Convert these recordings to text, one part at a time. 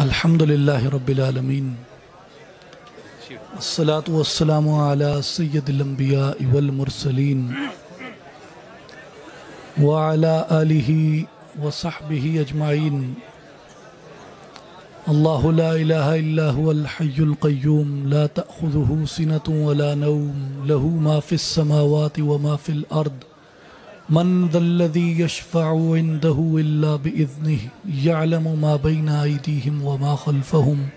अल्हम्दुलिल्लाह रब्बिल आलमीन अस्सलातु वस्सलामु अला सय्यदिल अंबिया वल मुरसलीन व अला आलिहि व सहबिहि अजमाइन अल्लाहु ला इलाहा इल्ला हुवल हय्युल कय्यूम ला तअखुजुहु सिनतुन व ला नौम लहू मा फिस समावाति من ذا الذي يشفع عنده إلا بإذنه يعلم ما بين أيديهم وما خلفهم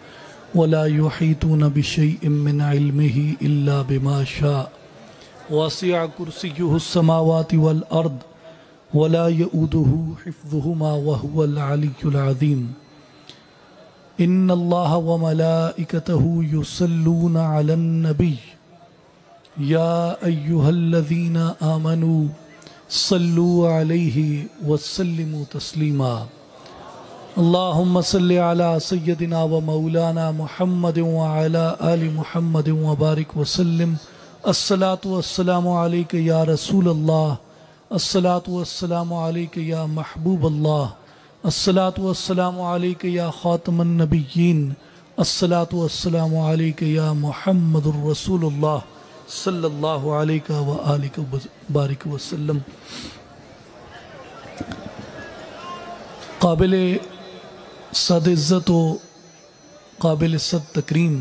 ولا يحيطون بشيء من علمه إلا بما شاء وسع كرسيه السماوات والأرض ولا يؤده حفظهما وهو العلي العظيم إن الله وملائكته يصلون على النبي يا أيها الذين آمنوا सल्लू अलैहि वसल्लिम व मौलाना मुहम्मद व अला आलि रसूल अल्लाह अस्सलातु वस्सलामु अलैक या सल्लल्लाहु अलैहि व बारिक वसल्लम काबिल सद इज़्ज़त व काबिल सद तकरीम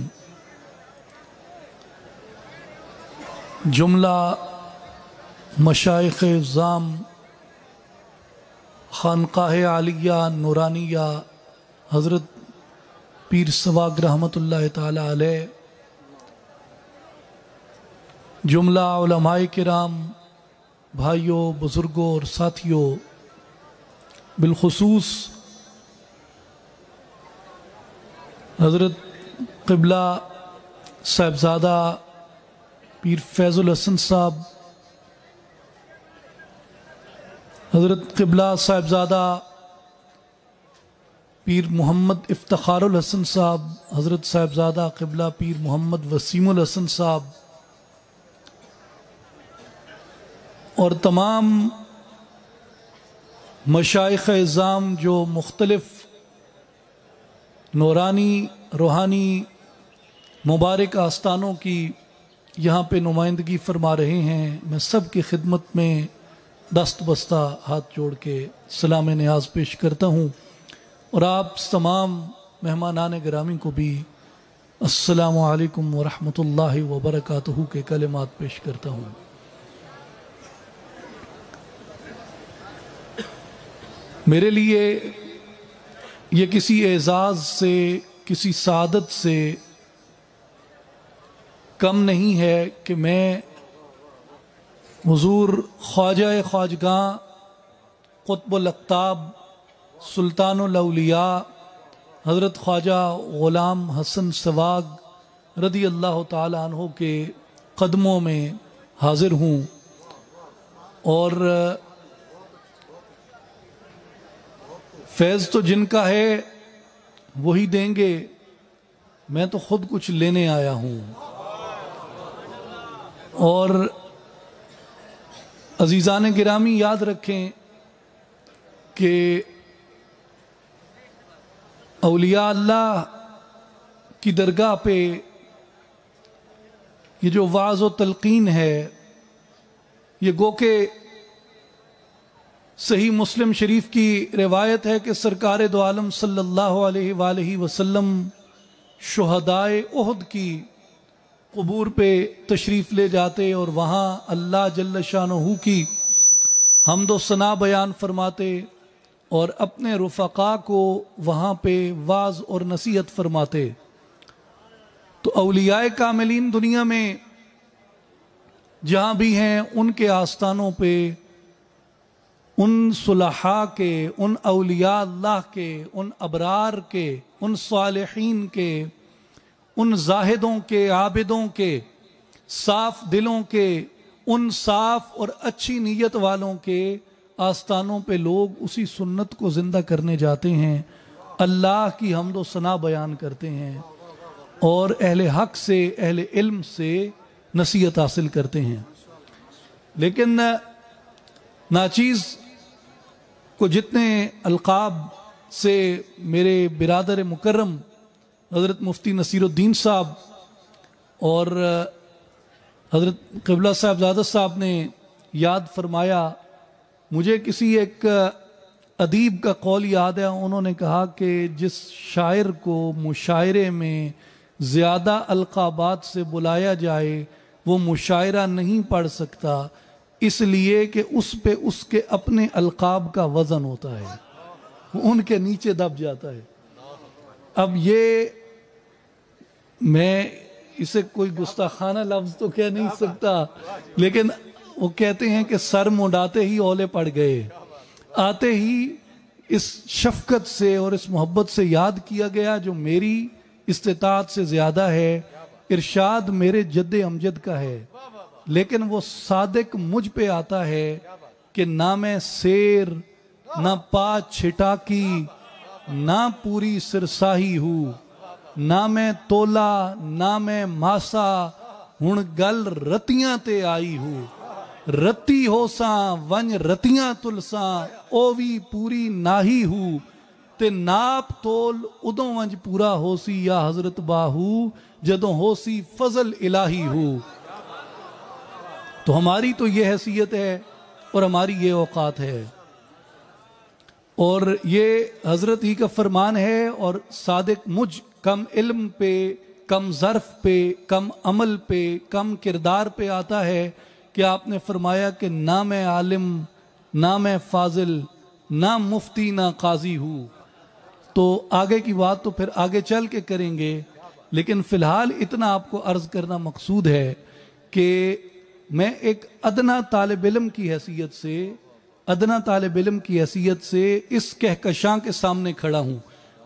जुमला मशाइ इज़ाम खानकाह आलिया नूरानिया हज़रत पीर सवाग रहमत ला जुमला उलमाए कराम भाइयों बुज़ुर्गों और साथियों बिलखसूस हज़रत कबला साहबजादा पीर फैज़ुल हसन साहब हज़रत कबला साहबजादा पीर मोहम्मद इफ्तारसन हसन साहब हज़रत साहबजादा कबला पीर मोहम्मद वसीमुल हसन साहब और तमाम मशाइख इज़ाम जो मुख्तलफ़ नौरानी रूहानी मुबारक आस्थानों की यहाँ पर नुमाइंदगी फरमा रहे हैं मैं सब की खिदमत में दस्त बस्ता हाथ जोड़ के सलाम न्याज पेश करता हूँ और आप तमाम मेहमान ग्रामी को भी असलकम ला वबरक के कलमात पेश करता हूँ मेरे लिए ये किसी एजाज से किसी सादत से कम नहीं है कि मैं हजूर ख्वाजा ख्वाजगा कुतबुलताब सुल्तानलिया हज़रत ख्वाजा ग़ुलाम हसन सवाग रदी अल्लाह तहों के कदमों में हाजिर हूँ और फैज तो जिनका है वही देंगे मैं तो खुद कुछ लेने आया हूं और अजीजा ने गिरामी याद रखें कि अलिया अल्लाह की दरगाह पे ये जो वाज व तलकिन है ये गो के सही मुस्लिम शरीफ की रिवायत है कि सरकार दो आलम सल्लल्लाहु अलैहि उहद की कबूर पे तशरीफ़ ले जाते और वहाँ अल्लाह जल्ल शाह की दो सना बयान फरमाते और अपने रफ़ा को वहाँ पे वाज और नसीहत फरमाते तो अलियाए कामिलीन दुनिया में जहाँ भी हैं उनके आस्थानों पर उन सुलहा के उन अलिया अल्लाह के उन अबरार के उन सालहीन के उन जाहिदों के आबिदों के साफ दिलों के उन साफ और अच्छी नीयत वालों के आस्थानों पे लोग उसी सुन्नत को ज़िंदा करने जाते हैं अल्लाह की हमदो सना बयान करते हैं और अहल हक से अहल इल्म से नसीहत हासिल करते हैं लेकिन नाचीज़ को जितने अलकाब से मेरे बिरदर मुकर्रम हज़रत मुफ्ती नसीरुद्दीन साहब और हज़रत कबला साहबजादा साहब ने याद फरमाया मुझे किसी एक अदीब का कौल याद है उन्होंने कहा कि जिस शायर को मुशायरे में ज़्यादा अलकाबात से बुलाया जाए वो मुशायरा नहीं पढ़ सकता इसलिए कि उस पर उसके अपने अलकाब का वज़न होता है उनके नीचे दब जाता है अब ये मैं इसे कोई गुस्ताखाना लफ्ज तो कह नहीं सकता लेकिन वो कहते हैं कि सर मुंडाते ही ओले पड़ गए आते ही इस शफकत से और इस मोहब्बत से याद किया गया जो मेरी इस्तात से ज़्यादा है इरशाद मेरे जद अमजद का है लेकिन वो सादिक मुझ पे आता है कि ना मैं शेर ना पा छिटाकी ना पूरी सिरसाही हूँ ना मैं तोला ना मैं मासा हूं गल रतियां ते आई हूँ रती हो सा वन रतियां तुलसा ओ भी पूरी नाही हूँ ते नाप तोल उदो वंज पूरा होसी या हजरत बाहू जदों होसी फजल इलाही ਹੂ तो हमारी तो ये हैसियत है और हमारी ये औकात है और ये हज़रत ही का फरमान है और सादक मुझ कम इल्म पे कम ज़र्फ़ पे कम अमल पे कम किरदार पे आता है कि आपने फरमाया कि ना मैं आलिम ना मैं फाजिल ना मुफ्ती ना काजी हूँ तो आगे की बात तो फिर आगे चल के करेंगे लेकिन फ़िलहाल इतना आपको अर्ज़ करना मकसूद है कि मैं एक अदना तालब इलम की हैसियत से अदना तालब इलम की हैसियत से इस कहकशां के सामने खड़ा हूँ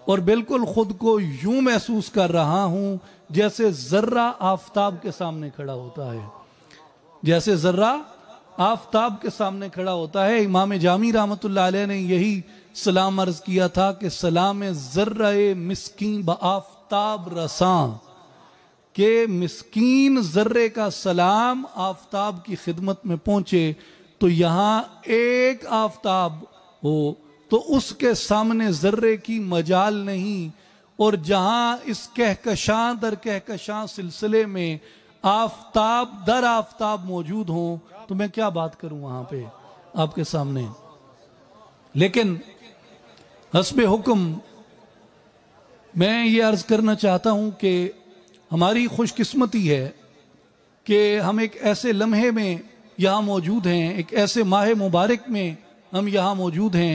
और बिल्कुल खुद को यूं महसूस कर रहा हूँ जैसे जर्रा आफताब के सामने खड़ा होता है जैसे जर्रा आफताब के सामने खड़ा होता है इमाम जामी रहमत ने यही सलाम अर्ज किया था कि सलाम जर्र मिसकी ब आफताब रसा कि मिसकीन जर्रे का सलाम आफ्ताब की खिदमत में पहुंचे तो यहां एक आफ्ताब हो तो उसके सामने जर्रे की मजाल नहीं और जहां इस कहकशां दर कहकशां सिलसिले में आफ्ताब दर आफ्ताब मौजूद हो तो मैं क्या बात करूं वहां पे आपके सामने लेकिन हसब हुक्म मैं ये अर्ज करना चाहता हूं कि हमारी खुशकिस्मती है कि हम एक ऐसे लम्हे में यहाँ मौजूद हैं एक ऐसे माह मुबारक में हम यहाँ मौजूद हैं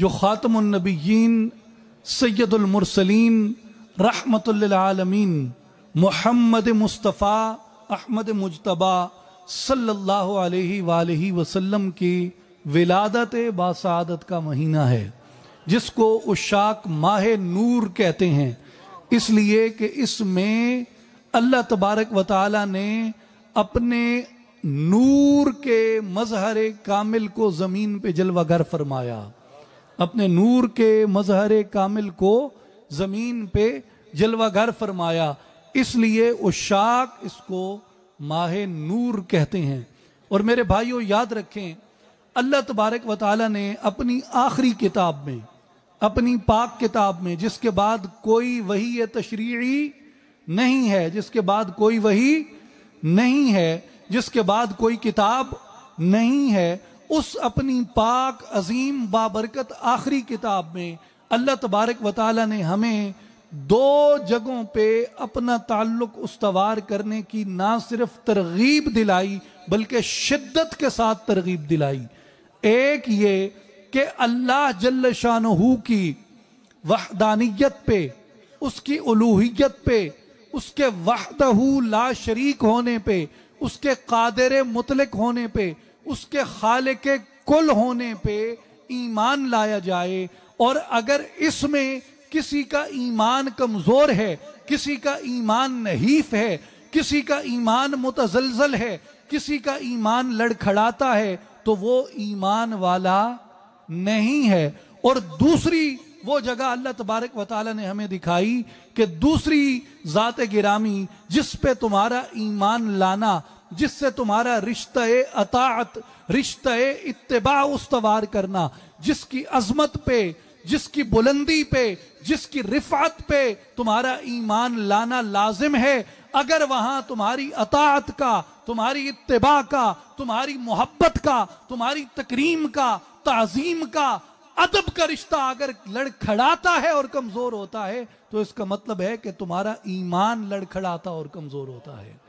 जो ख़ातमनबीन सैदुलमरसलिन रहमतमीन मोहम्मद मुस्तफ़ा अहमद मुजतबा सल्लल्लाहु अलैहि वसल्लम की विलादत बासादत का महीना है जिसको उशाक माह नूर कहते हैं इसलिए कि इसमें अल्लाह तबारक व ने अपने नूर के मजहर कामिल को ज़मीन पे जलवागर फरमाया अपने नूर के मजहर कामिल को ज़मीन पे जलवागर फरमाया इसलिए उशाक इसको माह नूर कहते हैं और मेरे भाइयों याद रखें अल्लाह तबारक व ने अपनी आखिरी किताब में अपनी पाक किताब में जिसके बाद कोई वही ये तशरी नहीं है जिसके बाद कोई वही नहीं है जिसके बाद कोई किताब नहीं है उस अपनी पाक अजीम बाबरकत आखिरी किताब में अल्लाह तबारक वाली ने हमें दो जगहों पे अपना ताल्लुक उसवार करने की ना सिर्फ तरगीब दिलाई बल्कि शिद्दत के साथ तरगीब दिलाई एक ये कि अल्लाह जल शाहू की वहदानियत पे उसकी उलूहियत पे उसके वहदहू ला शरीक होने पे उसके कादर मुतलक होने पे उसके खाल के कुल होने पे ईमान लाया जाए और अगर इसमें किसी का ईमान कमज़ोर है किसी का ईमान नहीफ है किसी का ईमान मुतजलजल है किसी का ईमान लड़खड़ाता है तो वो ईमान वाला नहीं है और दूसरी वो जगह अल्लाह तबारक वाली ने हमें दिखाई कि दूसरी ज़ात गिरामी जिस पे तुम्हारा ईमान लाना जिससे तुम्हारा रिश्ता अतात रिश्ते इतबा उसवार करना जिसकी अजमत पे जिसकी बुलंदी पे जिसकी रिफात पे तुम्हारा ईमान लाना लाजिम है अगर वहां तुम्हारी अतात का तुम्हारी इतबा का तुम्हारी मोहब्बत का तुम्हारी तकरीम का तज़ीम का अदब का रिश्ता अगर लड़खड़ाता है और कमजोर होता है तो इसका मतलब है कि तुम्हारा ईमान लड़खड़ाता और कमजोर होता है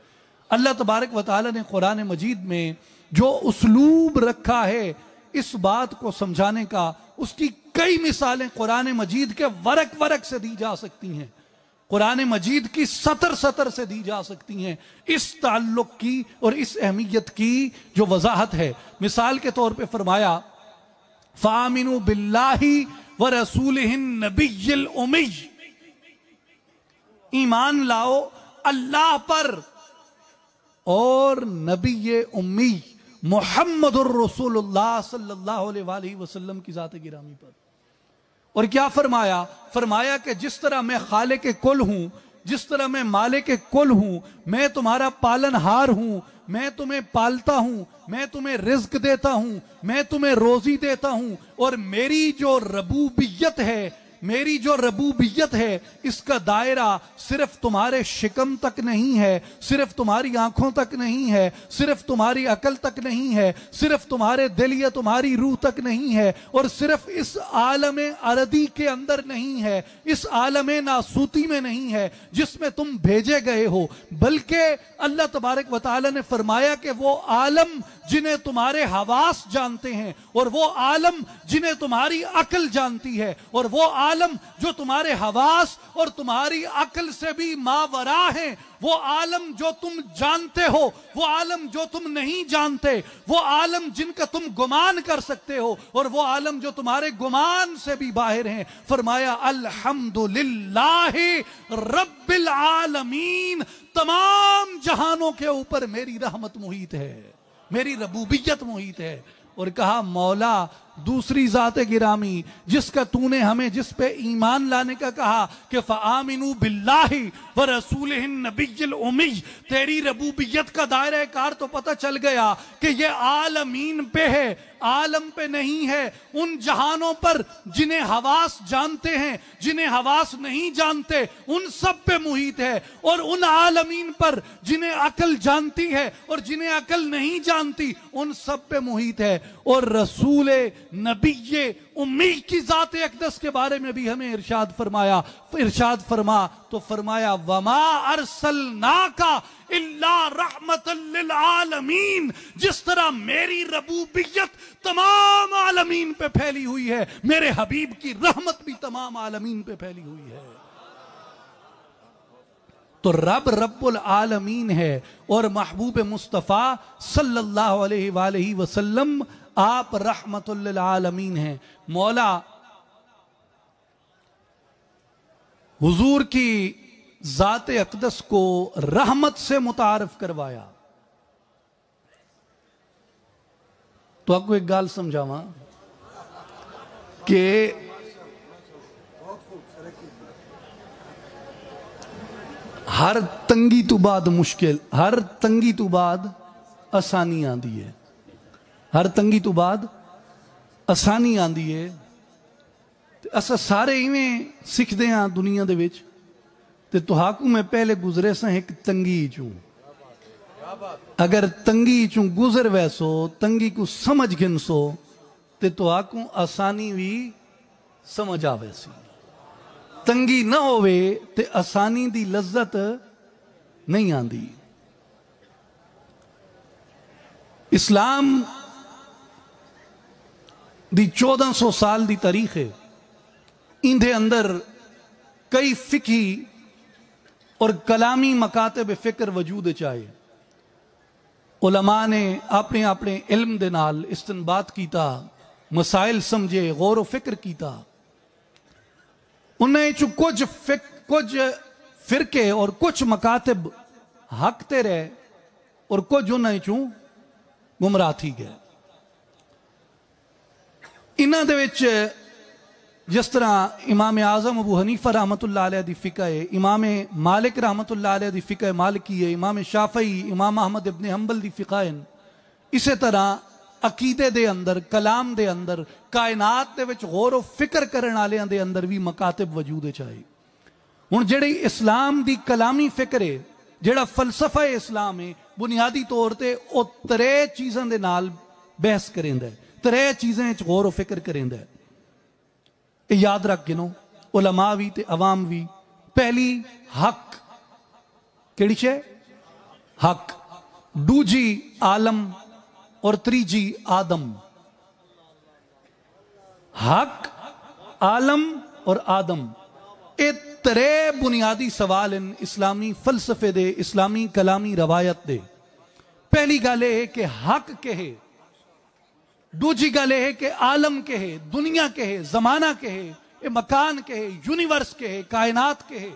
अल्लाह तबारक वाल ने कुरान मजीद में जो उसलूब रखा है इस बात को समझाने का उसकी कई मिसालें कुरान मजीद के वरक वरक से दी जा सकती हैं कुरान मजीद की सतर सतर से दी जा सकती हैं इस ताल्लुक की और इस अहमियत की जो वजाहत है मिसाल के तौर पर फरमाया फामिन बिल्ला व रसूल नबील उमिज ईमान लाओ अल्लाह पर और नबी उम्मी मोहम्मद रसूल सल्लल्लाहु की ज़ात गिरामी पर और क्या फरमाया फरमाया कि जिस तरह मैं खाले के कुल हूं जिस तरह मैं माले के कुल हूं मैं तुम्हारा पालनहार हूं मैं तुम्हें पालता हूं मैं तुम्हें रिस्क देता हूं मैं तुम्हें रोजी देता हूं और मेरी जो रबूबियत है मेरी जो रबूबियत है इसका दायरा सिर्फ तुम्हारे शिकम तक नहीं है सिर्फ तुम्हारी आंखों तक नहीं है सिर्फ तुम्हारी अकल तक नहीं है सिर्फ तुम्हारे दिल या तुम्हारी रूह तक नहीं है और सिर्फ इस आलम अरदी के अंदर नहीं है इस आलम नासूती में नहीं है जिसमें तुम भेजे गए हो बल्कि अल्लाह तबारक वाली ने फरमाया कि वो आलम जिन्हें तुम्हारे हवास जानते हैं और वो आलम जिन्हें तुम्हारी अकल जानती है और वो आलम आलम जो तुम्हारे हवास और तुम्हारी अकल से भी मावरा है वो आलम जो तुम जानते हो वो आलम जो तुम नहीं जानते वो आलम जिनका तुम गुमान कर सकते हो और वो आलम जो तुम्हारे गुमान से भी बाहर हैं फरमाया अल्हम्दुलिल्लाह रब्बिल आलमीन तमाम जहानों के ऊपर मेरी रहमत मुहित है मेरी रबूबियत मुहित है और कहा मौला दूसरी ज़ात गिरामी जिसका तूने हमें जिस पे ईमान लाने का कहा कि फ़ामिनू बिल्लाही व रसूल नबील उमी तेरी रबूबियत का दायरा कार तो पता चल गया कि ये आलमीन पे है आलम पे नहीं है उन जहानों पर जिन्हें हवास जानते हैं जिन्हें हवास नहीं जानते उन सब पे मुहित है और उन आलमीन पर जिन्हें अकल जानती है और जिन्हें अकल नहीं जानती उन सब पे मुहित है और रसूल नबी ये उम्मीद की ज़ात अकदस के बारे में भी हमें इरशाद फरमाया इरशाद फरमा तो फरमाया वमा अरसल ना का रहमत आलमीन जिस तरह मेरी रबूबियत तमाम आलमीन पे फैली हुई है मेरे हबीब की रहमत भी तमाम आलमीन पे फैली हुई है तो रब रब्बुल आलमीन है और महबूब मुस्तफ़ा सल्लल्लाहु अलैहि वसल्लम आप रहमतुल्लामीन हैं मौला हुजूर की ज़ात अकदस को रहमत से मुतारफ करवाया तो आपको एक गाल समझावा के हर तंगी तो बाद मुश्किल हर तंगी तो बाद आसानी आती है हर तंगी तो बाद आसानी आती है अस सारे इवें सीखते हाँ दुनिया के तो तुहाकू मैं पहले गुजरे स एक तंगी चू अगर तंगी चू गुजर वैसो तंगी को समझ गिनसो तो तुहाकू आसानी भी समझ आवे सी तंगी ना हो आसानी की लज्जत नहीं आती इस्लाम दी सौ साल दी तारीख है इंधे अंदर कई फिकी और कलामी बे फिक्र वजूद चाहे उलमा ने अपने अपने इल्म दे नाल इस्तनबात कीता मसाइल समझे गौर फिक्र कीता उन्हें चु कुछ फिक कुछ फिरके और कुछ मकातब हकते रहे और कुछ उन्हें चू गुमराह थी गए इन्हों जिस तरह इमाम आजम अबू हनीफा रहमतुल्ला आलिया की फिका है इमाम मालिक रहमतुल्ला आलिया की फिका है मालिकी है इमामे शाफई इमाम अहमद इबन हम्बल की फिका है इस तरह अकीदे के अंदर कलाम के अंदर कायनात केौर व फिक्र करने के अंदर भी मकातिब वजूद आए हूँ जड़ी इस्लाम की कलामी फिक्र है जोड़ा फलसफा इस्लाम है बुनियादी तौर पर वह त्रे चीज़ों के नाल बहस करेंद है त्रै चीजें गौर फिक्र करें याद रख गिनो उलमा भी अवाम भी पहली हक कि हक दूजी आलम और त्रीजी आदम हक आलम और आदम ये त्रे बुनियादी सवाल इन इस्लामी फलसफे दे इस्लामी कलामी रवायत दे पहली गल कि हक कहे दूजी गल यह कि आलम के है दुनिया के है जमाना के है मकान के है यूनिवर्स के है कायनात के है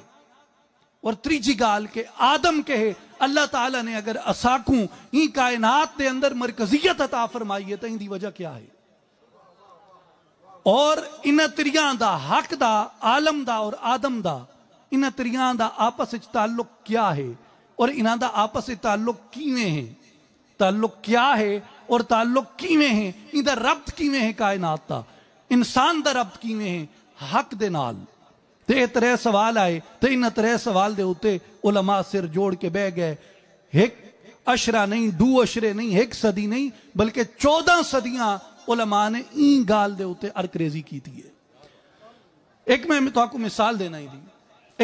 और त्रीजी गाल के आदम के है अल्लाह ताला ने अगर असाकू ही कायनात के अंदर मरकजियत अता फरमाई है तो इनकी वजह क्या है और इन त्रिया का हक का आलम का और आदम का इन त्रिया का आपस ताल्लुक क्या है और इन्हों का आपस ताल्लुक किए है ताल्लुक क्या है और ताल्लुक कि हैं इधर रब्त किवें कायनात का इंसान का रब्त कि हक के नाल तो यह त्रै सवाल आए तो इन त्रै सवाल के उत्ते उलमा सिर जोड़ के बह गए एक अशरा नहीं दू अशरे नहीं एक सदी नहीं बल्कि चौदह सदियां उलमा ने ई गाल के उत्ते अरक्रेजी की थी है एक मैं तो आपको मिसाल देना ही थी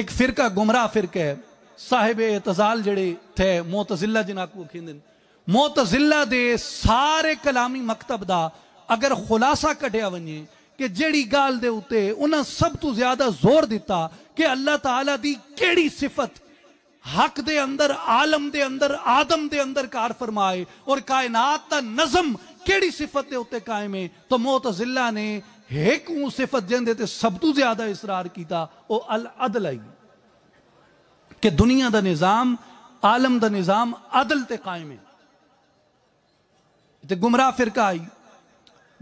एक फिरका गुमराह फिरका है साहेब एतजाल जड़े थे मोतजिला जिन्हें आपको मोतजिला दे सारे कलामी मकतब का अगर खुलासा कटिया वे कि जड़ी गाल दे उत्ते उन्हें सब तो ज्यादा जोर दिता कि अल्लाह तला की केड़ी सिफत हक दे अंदर आलम दे अंदर आदम दे अंदर कार फरमाए और कायनात का नजम केड़ी सिफत के उत्ते कायम है तो मोतजिला ने एक ऊ सिफत जिंदे सब तो ज्यादा इसरार किया वह अल अदल आई कि दुनिया का निज़ाम आलम का निज़ाम अदल से कायम है इतने गुमराह फिर आई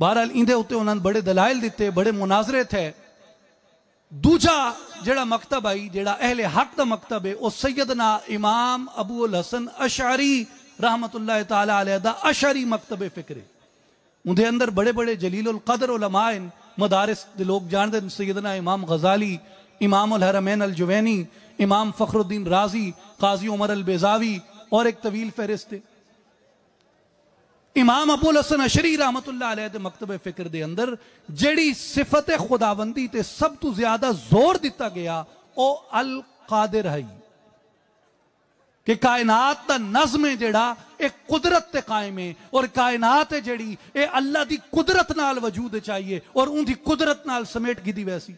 बहरहाल इंदे उत्ते उन्होंने बड़े दलायल दिते बड़े मुनाजरे थे दूजा जो मकतब आई जड़ा अहले हक का मकतब है वह सैयदना इमाम अबू अल हसन अशारी रहमत तशारी मकतब फिक्र उनके अंदर बड़े बड़े जलील उल कदर उलमाइन मदारस के लोग जानते हैं सैयदना इमाम गजाली इमाम उल हरमैन अल जुवैनी इमाम फखरुद्दीन राजी काजी उमर अल बेजावी और एक तवील फहरिस्त है इमाम अबुल हसन अशरी रहमत मकतब फिक्र के अंदर जड़ी सिफत खुदाबंदी से सब तो ज्यादा जोर दिता गया वह अल कादिर है कि कायनात का नज़म है जड़ा एक कुदरत कायम है और कायनात है जड़ी ये अल्लाह की कुदरत वजूद चाहिए और उनकी कुदरत समेट गिदी वैसी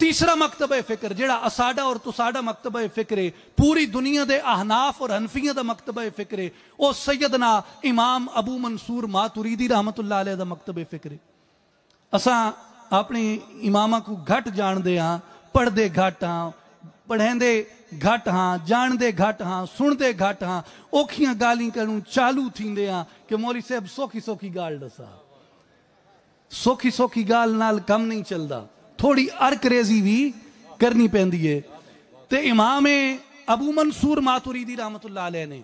तीसरा मकतब है फिक्र जरा असाडा और तुसाडा मकतब है फिक्र पूरी दुनिया के अहनाफ और हनफिया का मकतब है फिक्र वह सैयदना इमाम अबू मंसूर मातुरीदी रहमत आल का मकतब है फिक्र असा अपने इमामा को घट जानते हाँ पढ़ते घट हाँ पढ़ेंदे घट हाँ जानते घट हाँ सुनते घट हाँ औखिया गाली करूँ चालू थींदे हाँ कि मौली साहब सौखी सौखी गाल दसा सौखी सौखी गाल नाल कम नहीं चलता थोड़ी अरक्रेजी भी करनी पैंदी है तो इमाम अबू मंसूर मातुरीदी रहमत ने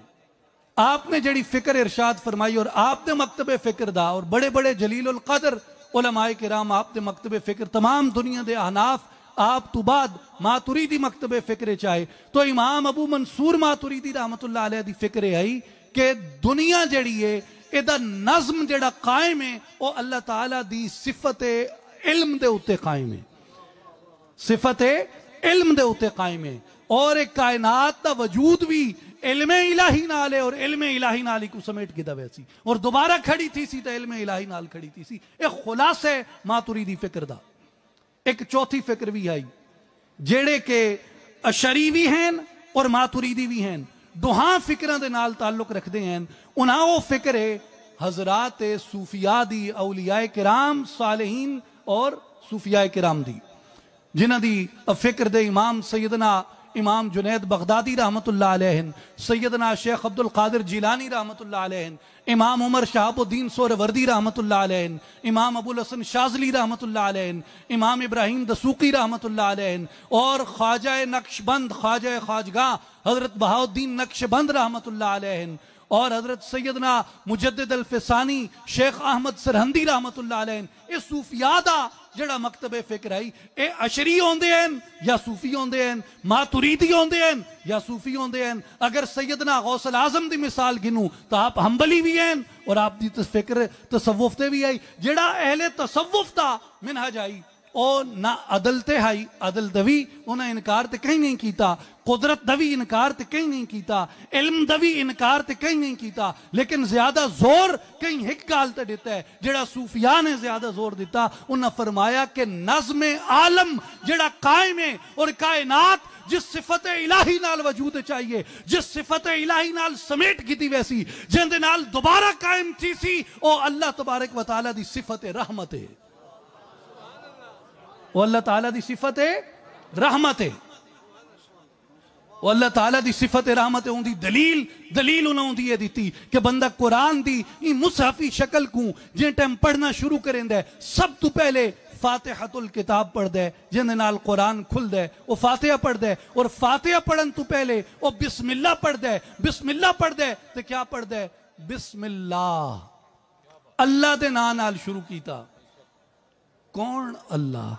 आपने जड़ी फिक्र इरशाद फरमाई और आपने मकतब फिक्र दा और बड़े बड़े जलील उल कदर उलमाए के राम आपने मकतब फिक्र तमाम दुनिया के अहनाफ आप तो बाद मातुरी दी मकतबे फिक्र चाहे तो इमाम अबू मंसूर मातुरी मातुरीदी रहमत दी फिक्र आई कि दुनिया जड़ी है ਇਹਦਾ ਨਜ਼ਮ ਜਿਹੜਾ ਕਾਇਮ ਹੈ ਉਹ ਅੱਲਾਹ ਤਾਲਾ ਦੀ ਸਿਫਤ इल्म ਦੇ कायम है सिफत है ਇਲਮ ਦੇ ਉੱਤੇ कायम है और एक कायनात का वजूद भी इल्म इलाही नाल है और इल्म इलाही नाल ही को समेट के दबे सी और दोबारा खड़ी थी सी तो इल्म इलाही नाल खड़ी थी सी एक खुलास है मातुरी दी फिक्र दा एक चौथी फिक्र भी आई जेड़े के अशरी भी हैं और मातुरीदी भी हैं दोहा फिक्र दे नाल ताल्लुक रखते हैं उन्हें वो फिक्र है हजरात सूफिया दी औलिया कराम सालहीन और सूफिया कराम दी जिन्ह की फिक्र दे इमाम सैदना इमाम जुनेद बगदादी रहमत सैदना शेख अब्दुल कादिर जिलानी रहमत इमाम उमर शहाबुद्दीन सोरवर्दी रहमत इमाम अबुल हसन शाजली रहमत इमाम इब्राहिम दसूकी रहमत और ख्वाजा नक्शबंद ख्वाजा ख्वाजगा हजरत बहाउद्दीन नक्शबंद रहमत और हजरत सैदना मुजद अलफिसानी शेख अहमद सरहंदी रहमत ਇਹ ਸੂਫੀਆ ਦਾ ਜਿਹੜਾ ਮਕਤਬੇ ਫਿਕਰ ਹੈ ਇਹ ਅਸ਼ਰੀ ਆਉਂਦੇ ਹਨ ਜਾਂ ਸੂਫੀ ਆਉਂਦੇ ਹਨ ਮਾਤੁਰੀਦੀ ਆਉਂਦੇ ਹਨ ਜਾਂ ਸੂਫੀ ਆਉਂਦੇ ਹਨ ਅਗਰ ਸੈਦਨਾ ਗੌਸਲ ਆਜ਼ਮ ਦੀ ਮਿਸਾਲ ਗਿਨੂ ਤਾਂ ਆਪ ਹੰਬਲੀ ਵੀ ਹਨ ਔਰ ਆਪ ਦੀ ਤਸਫਿਕਰ ਤਸਵੁਫ ਤੇ ਵੀ ਆਈ ਜਿਹੜਾ ਅਹਲੇ ਤਸਵੁਫ ਦਾ ਮਿਨਹਜ ਆਈ ना अदल अदलते हाई अदल दवी उन्हें इनकार तो कहीं नहीं किया कुदरत दवी इनकार तो कहीं नहीं किया इल्म दवी इनकार तो कहीं नहीं किया लेकिन ज्यादा जोर कहीं एक गाल तो दिता है जड़ा सूफिया ने ज्यादा जोर दिता उन्हें फरमाया कि नज्म आलम जड़ा कायम है और कायनात जिस सिफत इलाही नाल वजूद चाहिए जिस सिफत इलाही नाल समेट की वैसी जिंद दोबारा कायम थी सी अल्लाह तबारक वताला वाली सिफत रहमत है ਉਹ ਅੱਲਾਹ ਤਾਲਾ ਦੀ ਸਿਫਤ है ਰਹਿਮਤ ਹੈ ਉਹ ਅੱਲਾਹ ਤਾਲਾ ਦੀ ਸਿਫਤ ਹੈ ਰਹਿਮਤ दलील दलील उन्हें ਉਹਨਾਂ ये दी कि बंदा कुरान ਕੁਰਾਨ ਦੀ ਇਹ ਮੁਸਾਫੀ ਸ਼ਕਲ ਕੋ ਜੇ ਟਾਈਮ ਪੜਨਾ ਸ਼ੁਰੂ ਕਰੇਂਦਾ ਸਭ ਤੋਂ ਪਹਿਲੇ फातिहतुल किताब जिन्हें नाल कुरान दे वह फातिहा पढ़द और फातिहा पढ़न तो पहले वह बिस्मिल्ला पढ़द बिस्मिल्ला पढ़द तो क्या दे बिस्मिल्ला अल्लाह के ना शुरू किया कौन अल्लाह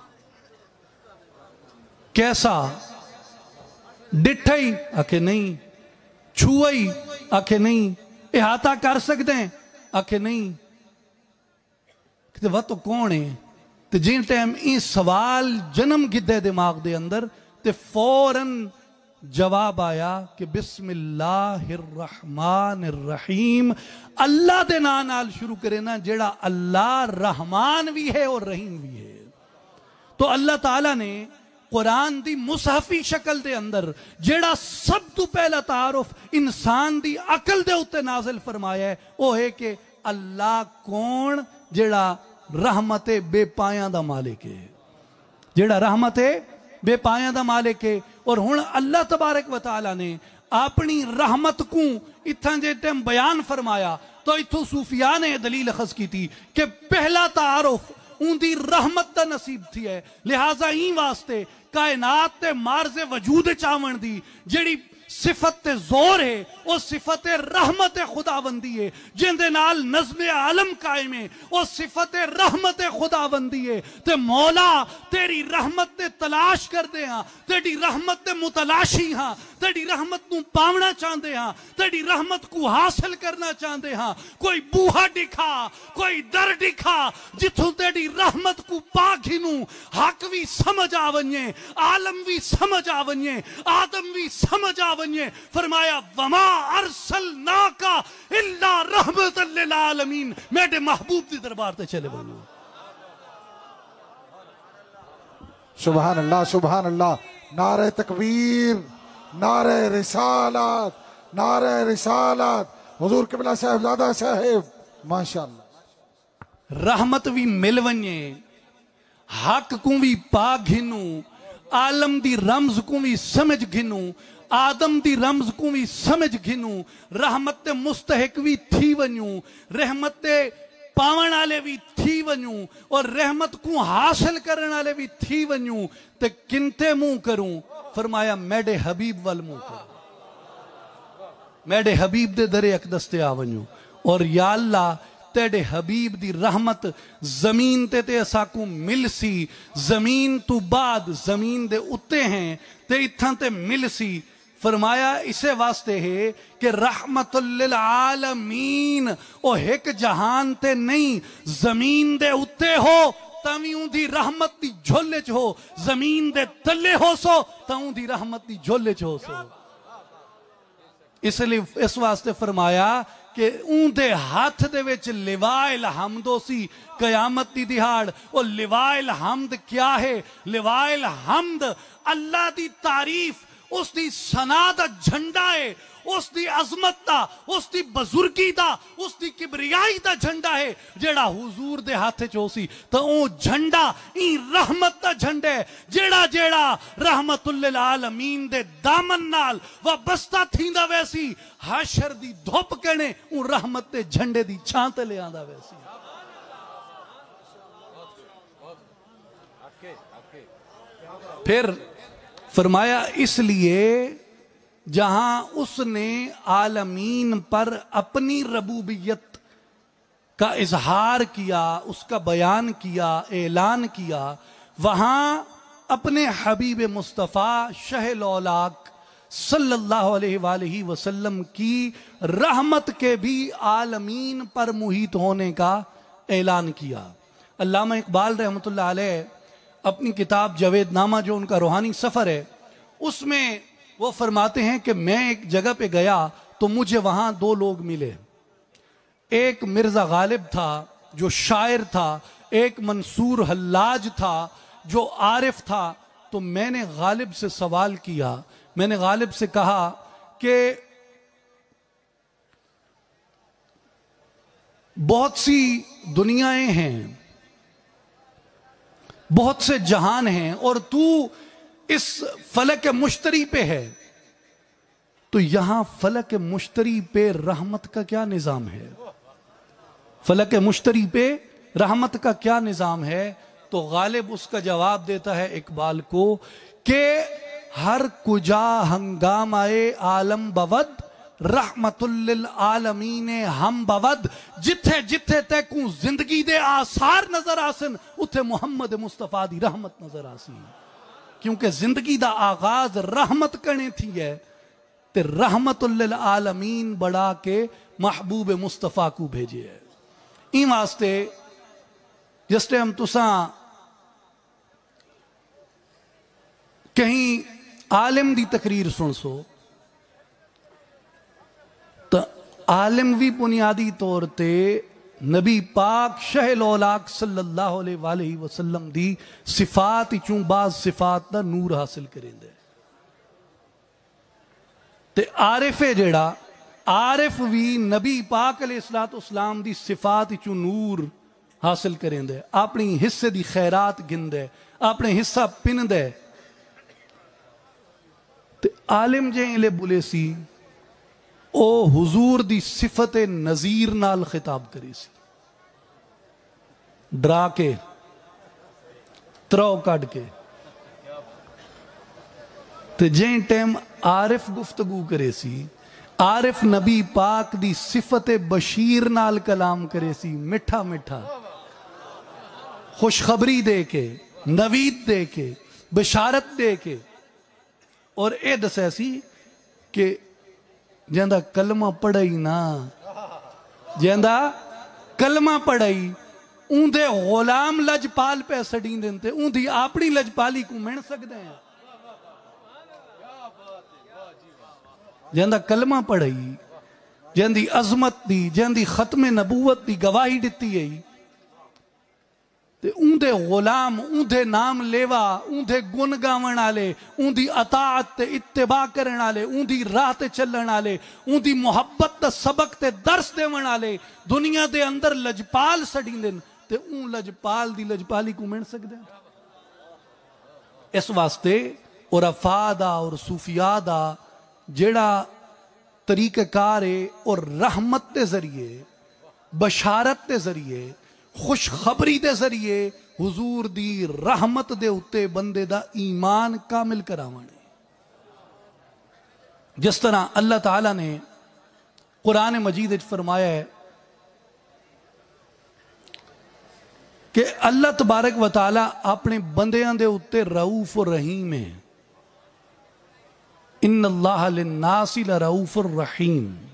कैसा डिठई आखे नहीं छू आखे नहीं इहाता कर सकते हैं आखे नहीं वह तो कौन है तो जिन टाइम ये सवाल जन्म किते दिमाग के अंदर तो फौरन जवाब आया कि रहीम अल्लाह के ना नाल शुरू करे ना जेड़ा अल्लाह रहमान भी है और रहीम भी है तो अल्लाह ताला ने कुरान की मुसाफी शकल के अंदर जोड़ा सब तो पहला तारुफ इंसान की अकल के उत्ते नाजिल फरमाया वह है कि अल्लाह कौन जड़ा रहमत बेपाया का मालिक है जड़ा रहमत है बेपाया का मालिक है और हूँ अल्लाह तबारक वताला ने अपनी रहमत को इतना जे टाइम बयान फरमाया तो इतों सूफिया ने दलील खस की थी कि पहला तारुफ उनकी रहमत का नसीब थी है लिहाजा ही वास्ते कायनात ते मार्ज वजूद चावन की जेड़ी सिफत जोर है और सिफत रहमत खुदाबंदी है जिंदे नजम आलम कायम है और सिफत रहमत खुदाबंदी है ते मौला तेरी रहमत ने तलाश करते हाँ तेरी रहमत ने मुतलाशी हाँ तेरी रहमत न पावना चाहते हाँ तेरी रहमत को हासिल करना चाहते हाँ कोई बूहा दिखा कोई दर दिखा जिथों तेरी रहमत को पाखी हक भी समझ आ वजे आलम भी समझ आ वजे आदम भी समझ आ वञे फरमाया वमा अरसल ना का इल्ला रहमत आलमीन मेरे महबूब की दरबार से चले वनो सुबह अल्लाह सुबह अल्लाह नारे तकबीर नारे रिसालत नारे रिसालत हजूर कबिला साहबजादा साहेब माशा रहमत भी मिल वने हक को भी पा घिनू आलम की रमज को भी समझ घिनू आदम दी रमज को भी समझ घिनूं रहमत मुस्तहक भी थी वनू रहमत पावन आले भी थी वनू और रहमत को हासिल करण आले भी थी वनू ते किनते मुंह करूं फरमाया मैडे हबीब वल मुंह करूं मैडे हबीब दे दरे अकदस ते आ वञूं और या अल्लाह तेरे हबीब दी रहमत जमीन ते ते असाकू मिलसी जमीन तू बाद जमीन दे उत्ते हैं ते इथा ते मिलसी फरमाया इसे वास्ते है कि रहमत आलमीन ओ एक जहान ते नहीं जमीन दे उत्ते हो तवी रहमत झोले च हो जमीन दे तले हो सो तऊ रहमत झोले च हो सो इसलिए इस वास्ते फरमाया कि उंदे दे लिवाइल हमदो सी कयामत की दिहाड़ और लिवाइल हमद क्या है लिवाइल हमद अल्लाह दी तारीफ उसकी सना झंडा है उसकी अजमत का उसकी बजुर्गी का उसकी किबरियाई का झंडा है जोड़ा हजूर के हाथ चो सी तो वह झंडा ई रहमत का झंडा है जड़ा जड़ा रहमत उल्ल अमीन के दामन नाल वस्ता थी वैसी हाशर की धुप कहने ऊ रहमत के झंडे की छांत लिया वैसी फिर फरमाया इसलिए जहां उसने आलमीन पर अपनी रबूबियत का इजहार किया उसका बयान किया ऐलान किया वहां अपने हबीब मुस्तफ़ा शह लौलाक सल्लल्लाहु अलैहि वसल्लम की रहमत के भी आलमीन पर मुहित होने का ऐलान किया अल्लामा इकबाल रहमतुल्लाह अलैह अपनी किताब नामा जो उनका रूहानी सफ़र है उसमें वो फरमाते हैं कि मैं एक जगह पे गया तो मुझे वहाँ दो लोग मिले एक मिर्ज़ा गालिब था जो शायर था एक मंसूर हल्लाज था जो आरिफ था तो मैंने गालिब से सवाल किया मैंने गालिब से कहा कि बहुत सी दुनियाएं हैं बहुत से जहान हैं और तू इस फलक मुश्तरी पे है तो यहां फलक मुश्तरी पे रहमत का क्या निज़ाम है फलक मुश्तरी पे रहमत का क्या निज़ाम है तो गालिब उसका जवाब देता है इकबाल को के हर कुजा हंगामाए आलम बवद रहमतुल्लिल आलमीन हम बवद जिथे जिथे तैकू जिंदगी दे आसार नजर आसन उथे मुहम्मद मुस्तफा दी रहमत नजर आसन क्योंकि जिंदगी दा आगाज रहमत कने थी है ते रहमतुल्लिल आलमीन बढ़ा के महबूब मुस्तफा को भेजे है इन वास्ते जिस टाइम तुसा कहीं आलिम दी तकरीर सुन सो आलिम भी बुनियादी तौर पर नबी पाक शह औलाक सल्लल्लाहु अलैहि वसल्लम दी सिफात चों बाज सिफात का नूर हासिल करेंदे ते आरिफ है जेड़ा आरिफ भी नबी पाक अले सलात उस्लाम की सिफात चू नूर हासिल करेंदे अपनी हिस्से की खैरात गिंदे अपने हिस्सा पिनद आलिम जे इले बुले सी ਉਹ ਹਜ਼ੂਰ ਦੀ ਸਿਫਤ ਨਜ਼ੀਰ ਨਾਲ ਖਿਤਾਬ ਕਰੀ ਸੀ ਡਰਾ ਕੇ ਤਰੋ ਕੱਢ ਕੇ ਤੇ ਜੇ ਟਾਈਮ ਆਰਿਫ ਗੁਫ਼ਤਗੂ ਕਰੇ ਸੀ आरिफ नबी पाक दी सिफत बशीर नाल कलाम करे सी मिठा मिठा खुशखबरी दे के नवीद दे के बिशारत दे के और यह दसा सी कि जंहिंदा कलमा पढ़ई न जंहिंदा कलमा पढ़ई ऊंधे गुलाम लजपाल पे सडींदे ते ऊंधी आपणी लजपाली को मिण सकदे हैं जंहिंदा कलमा पढ़ई जंहिंदी अज़मत दी जंहिंदी ख़त्म नबूवत दी गवाही ॾिती आई ते ऊंधे गुलाम ऊंधे नाम लेवा ऊंधे गुण गावन आले ऊंधी अतात ते इत्तेबा करण आले ऊंधी राह ते चलण आले ऊंधी मोहब्बत दा सबक ते दर्श देवण आले दुनिया दे अंदर लजपाल सड़ी सड़ींदे ते ऊ लजपाल दी लजपाली को मिल सकदे इस वास्ते और अफा दा और सूफिया दा जेड़ा तरीकेकार है और रहमत के जरिए बशारत के जरिए खुशखबरी के जरिए हजूर की रहमत दे उ बंदे का ईमान कामिल करावान जिस तरह अल्लाह तला ने कुरान मजीद फरमाया है कि अल्लाह तबारक वताल अपने बंद रऊफ रहीम है इन अल्लाह नासिल रऊफ रहीम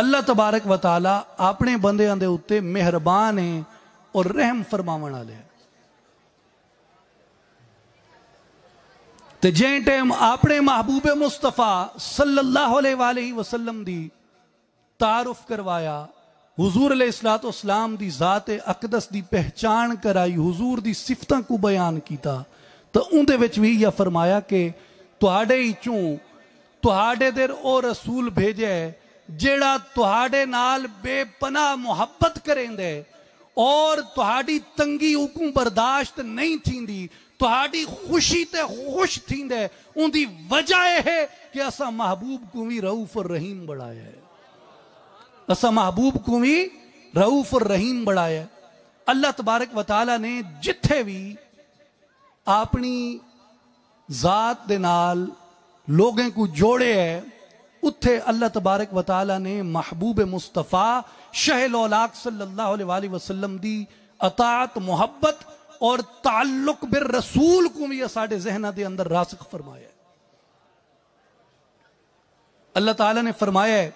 अल्लाह तबारक वताला अपने बंद मेहरबान है और रहम फरमाव टाइम अपने महबूब मुस्तफा सल वसलम की तारुफ करवाया हजूर अलेसलात इस्लाम की जात अकदस की पहचान कराई हजूर की सिफत को बयान किया तो उनके भी यह फरमाया कि थोड़े ही चो थोड़े और रसूल भेजे जेड़ा तुहाड़े नाल बेपना मुहब्बत करें दे और तुहाड़ी तंगी उकू बर्दाश्त नहीं थी दी तुहाड़ी खुशी ते खुश थी दे उन्दी वजह है कि असा महबूब को भी रऊफ और रहीम बढ़ाया है असा महबूब को रऊफ और रहीम बढ़ाया है अल्लाह तबारक वताला ने जिथे भी आपनी जात दे नाल लोगों को जोड़े है उत्थे अल्लाह तबारक वाली ने महबूब मुस्तफ़ा शहल औलाक सल्ला वसलम दी अतात मुहब्बत और ताल्लुक बिर रसूल को भी साढ़े जहन के अंदर रासक फरमाया अल्लाह ताला ने फरमाया है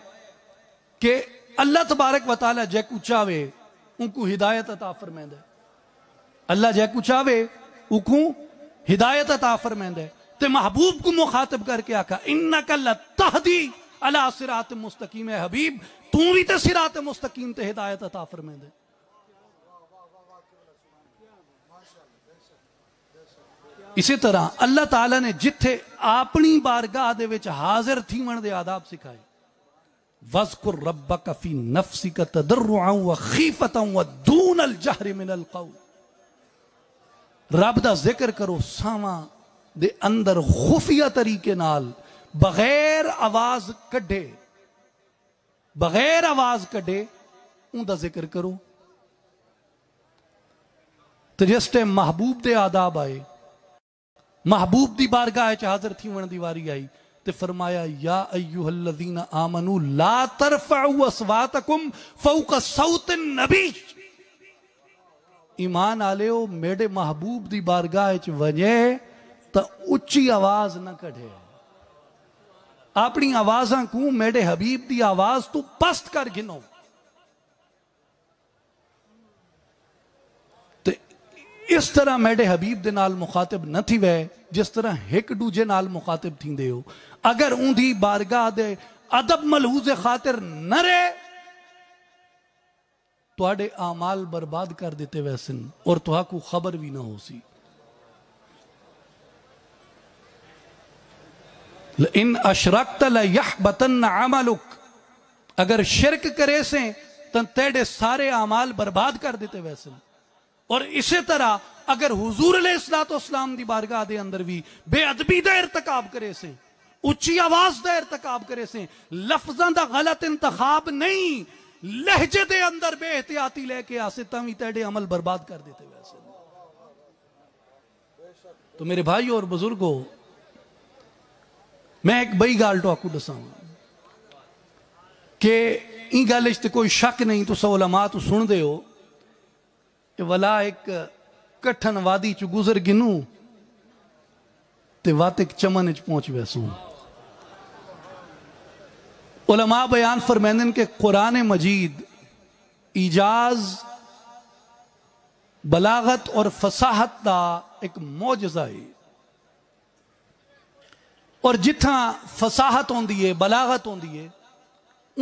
कि अल्लाह तबारक वाली जैकू चावे उनको हिदायत अता फरमाद अल्लाह जैकू चावे उकू हिदायत अता फरमाद ते महबूब को मुखातब करके आखा इन्ना कल्लाहदी अला सिरात मुस्तकीम है हबीब तू भी तो सिरात मुस्तकीम ते हिदायत अता फरमे दे इसी तरह अल्लाह ताला ने जिथे अपनी बारगाह दे विच हाजिर थीवण दे आदाब सिखाए वज़कुर रब्बक फी नफ्सिक तदर्रुअन व खीफतन व दून अल जहर मिन अल कौल रब दा जिक्र करो सावा दे अंदर खुफिया तरीके नाल बगैर आवाज कढे बगैर आवाज कढे उनका जिक्र करो तो जिस टाइम महबूब के आदाब आए महबूब की बारगाह च हाजिर थी वन की वारी आई तो फरमाया आमनु ला तरफी ईमान आलो मेडे महबूब की बारगाह च वजे तो उच्ची आवाज ना कटे अपनी आवाजा को मेरे हबीब की आवाज तू पस्त कर गिनो इस तरह मेरे हबीब के नाल मुखातिब न थी वह जिस तरह एक दूजे नाल मुखातिब थी हो अगर ऊंधी बारगाह दे अदब मलहूज खातिर न रहे तो आमाल बर्बाद कर देते वैसन और तुहाकू खबर भी ना हो सी इन अशरक तह बतन आमालुक अगर शिरक करे से तन तो तेरे सारे अमाल बर्बाद कर देते वैसे और इसी तरह अगर हजूर इस्लाम की बारगाह के अंदर भी बेअदबी का इरतकाब करे से उची आवाज का इरतकाब करे से लफजा का गलत इंतखाब नहीं लहजे के अंदर बेहतियाती लेके आसे तभी तेरे अमल बर्बाद कर देते वैसे तो मेरे भाई और बुजुर्गों मैं एक बई गाल तो आपको दसावा कि ई गल इस कोई शक नहीं तुस ओलमा तू सुन दे हो वला एक कठन वादी चु गुजर गिनू ते वातिक चमन च पहुंच वैसू उलमा बयान फरमैन के कुरान मजीद इजाज बलागत और फसाहत का एक मौजा है और जिथा फसाहत आती है बलागत आती है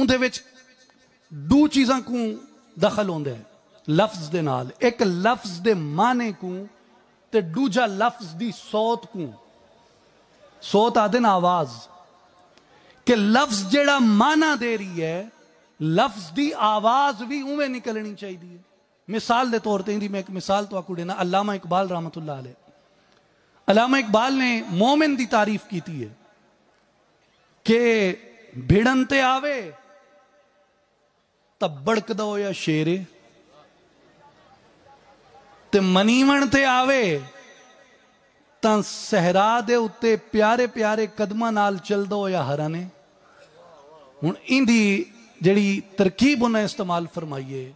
उनके दू चीज़ा को दखल आंद है लफ्ज के नाल एक लफ्ज के माने को दूजा लफ्ज की सौत को सौत आते ना आवाज के लफ्ज जड़ा माना दे रही है लफ्ज की आवाज भी उवें निकलनी चाहिए मिसाल के तौर पर मैं एक मिसाल तो आपको देना अलामा इकबाल रामतुल्ला ਅਲਾਮਾ ਇਕਬਾਲ ਨੇ ਮੂਮਿਨ ਦੀ ਤਾਰੀਫ ਕੀਤੀ ਹੈ ਕਿ ਭਿੜਨ ਤੇ ਆਵੇ ਤਾਂ ਬੜਕਦਾ ਹੋਇਆ ਸ਼ੇਰੇ ਤੇ ਮਨੀਵਣ ਤੇ ਆਵੇ ਤਾਂ ਸਹਰਾ ਦੇ ਉੱਤੇ ਪਿਆਰੇ ਪਿਆਰੇ ਕਦਮਾਂ ਨਾਲ ਚੱਲਦਾ ਹੋਇਆ ਹਰਾ ਨੇ ਹੁਣ ਇੰਦੀ ਜਿਹੜੀ ਤਰਕੀਬ ਉਹਨੇ ਇਸਤੇਮਾਲ ਫਰਮਾਈਏ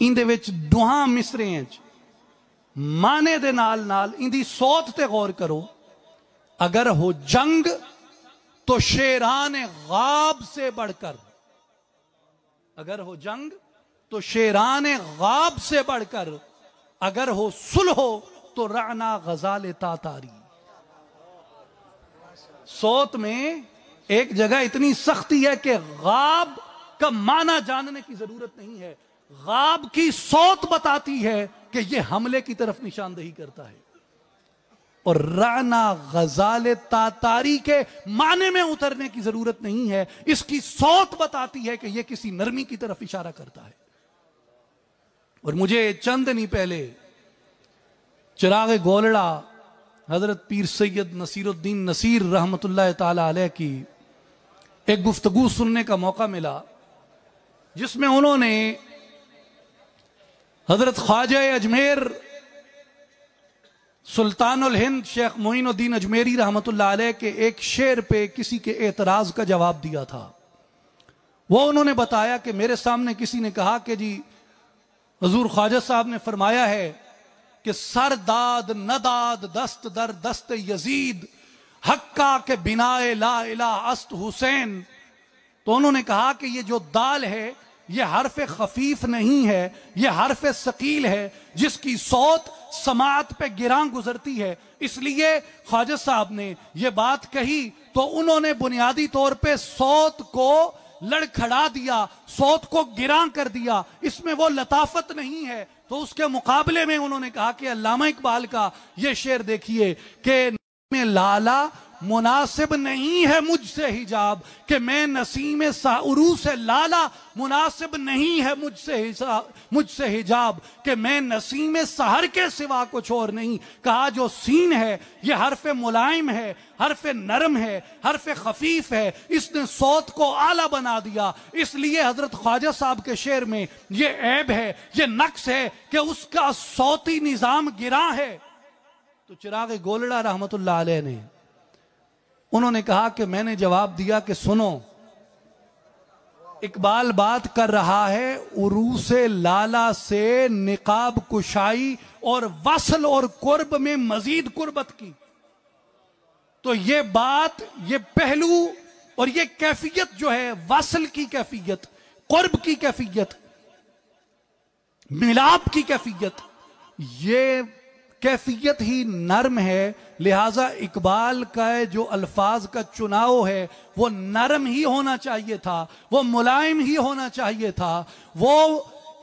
ਇਹਦੇ ਵਿੱਚ ਦੁਹਾ ਮਿਸਰੇ ਚ माने ਦੇ नाल नाल ਇਹਦੀ सौत ते गौर करो अगर हो जंग तो शेरान गाब से बढ़कर अगर हो जंग तो शेरान गाब से बढ़कर अगर हो सुल हो तो राना गजाल तातारी सौत में एक जगह इतनी सख्ती है कि गाब का माना जानने की जरूरत नहीं है गाब की सौत बताती है कि ये हमले की तरफ निशानदेही करता है और राना गजाल तातारी के माने में उतरने की जरूरत नहीं है इसकी सौत बताती है कि यह किसी नरमी की तरफ इशारा करता है और मुझे चंद नहीं पहले चिराग गोलड़ा हजरत पीर सैयद नसीरुद्दीन नसीर रहमत ताला की एक गुफ्तगु सुनने का मौका मिला जिसमें उन्होंने हजरत ख्वाजा अजमेर सुल्तान हिंद शेख मोइनुद्दीन अजमेरी रहमत के एक शेर पे किसी के एतराज का जवाब दिया था वो उन्होंने बताया कि मेरे सामने किसी ने कहा कि जी हजूर ख्वाजा साहब ने फरमाया है कि सर दाद नदाद दस्त दर दस्त यजीद हक्का के बिना ला अस्त हुसैन तो उन्होंने कहा कि ये जो दाल है यह हरफ खफीफ नहीं है यह हरफ शकील है जिसकी सौत समात पे गिरा गुजरती है इसलिए ख्वाजा साहब ने यह बात कही तो उन्होंने बुनियादी तौर पे सौत को लड़खड़ा दिया सौत को गिरा कर दिया इसमें वो लताफत नहीं है तो उसके मुकाबले में उन्होंने कहा कि अल्लामा इकबाल का यह शेर देखिए कि लाला मुनासिब नहीं है मुझसे हिजाब कि मैं नसीम साउरू से लाला मुनासिब नहीं है मुझसे मुझसे हिजाब कि मैं नसीम सहर के सिवा कुछ और नहीं कहा जो सीन है ये हरफ मुलायम है हरफ नरम है हरफ खफीफ है इसने सौत को आला बना दिया इसलिए हजरत ख्वाजा साहब के शेर में ये ऐब है ये नक्श है कि उसका सौती निज़ाम गिरा है तो चिराग गोलड़ा रहमत ने उन्होंने कहा कि मैंने जवाब दिया कि सुनो इकबाल बात कर रहा है उरूस लाला से निकाब कुशाई और वसल और कुर्ब में मजीद कुर्बत की तो ये बात ये पहलू और ये कैफियत जो है वसल की कैफियत कुर्ब की कैफियत मिलाप की कैफियत ये कैफियत ही नर्म है लिहाजा इकबाल का जो अल्फाज का चुनाव है वो नरम ही होना चाहिए था वो मुलायम ही होना चाहिए था वो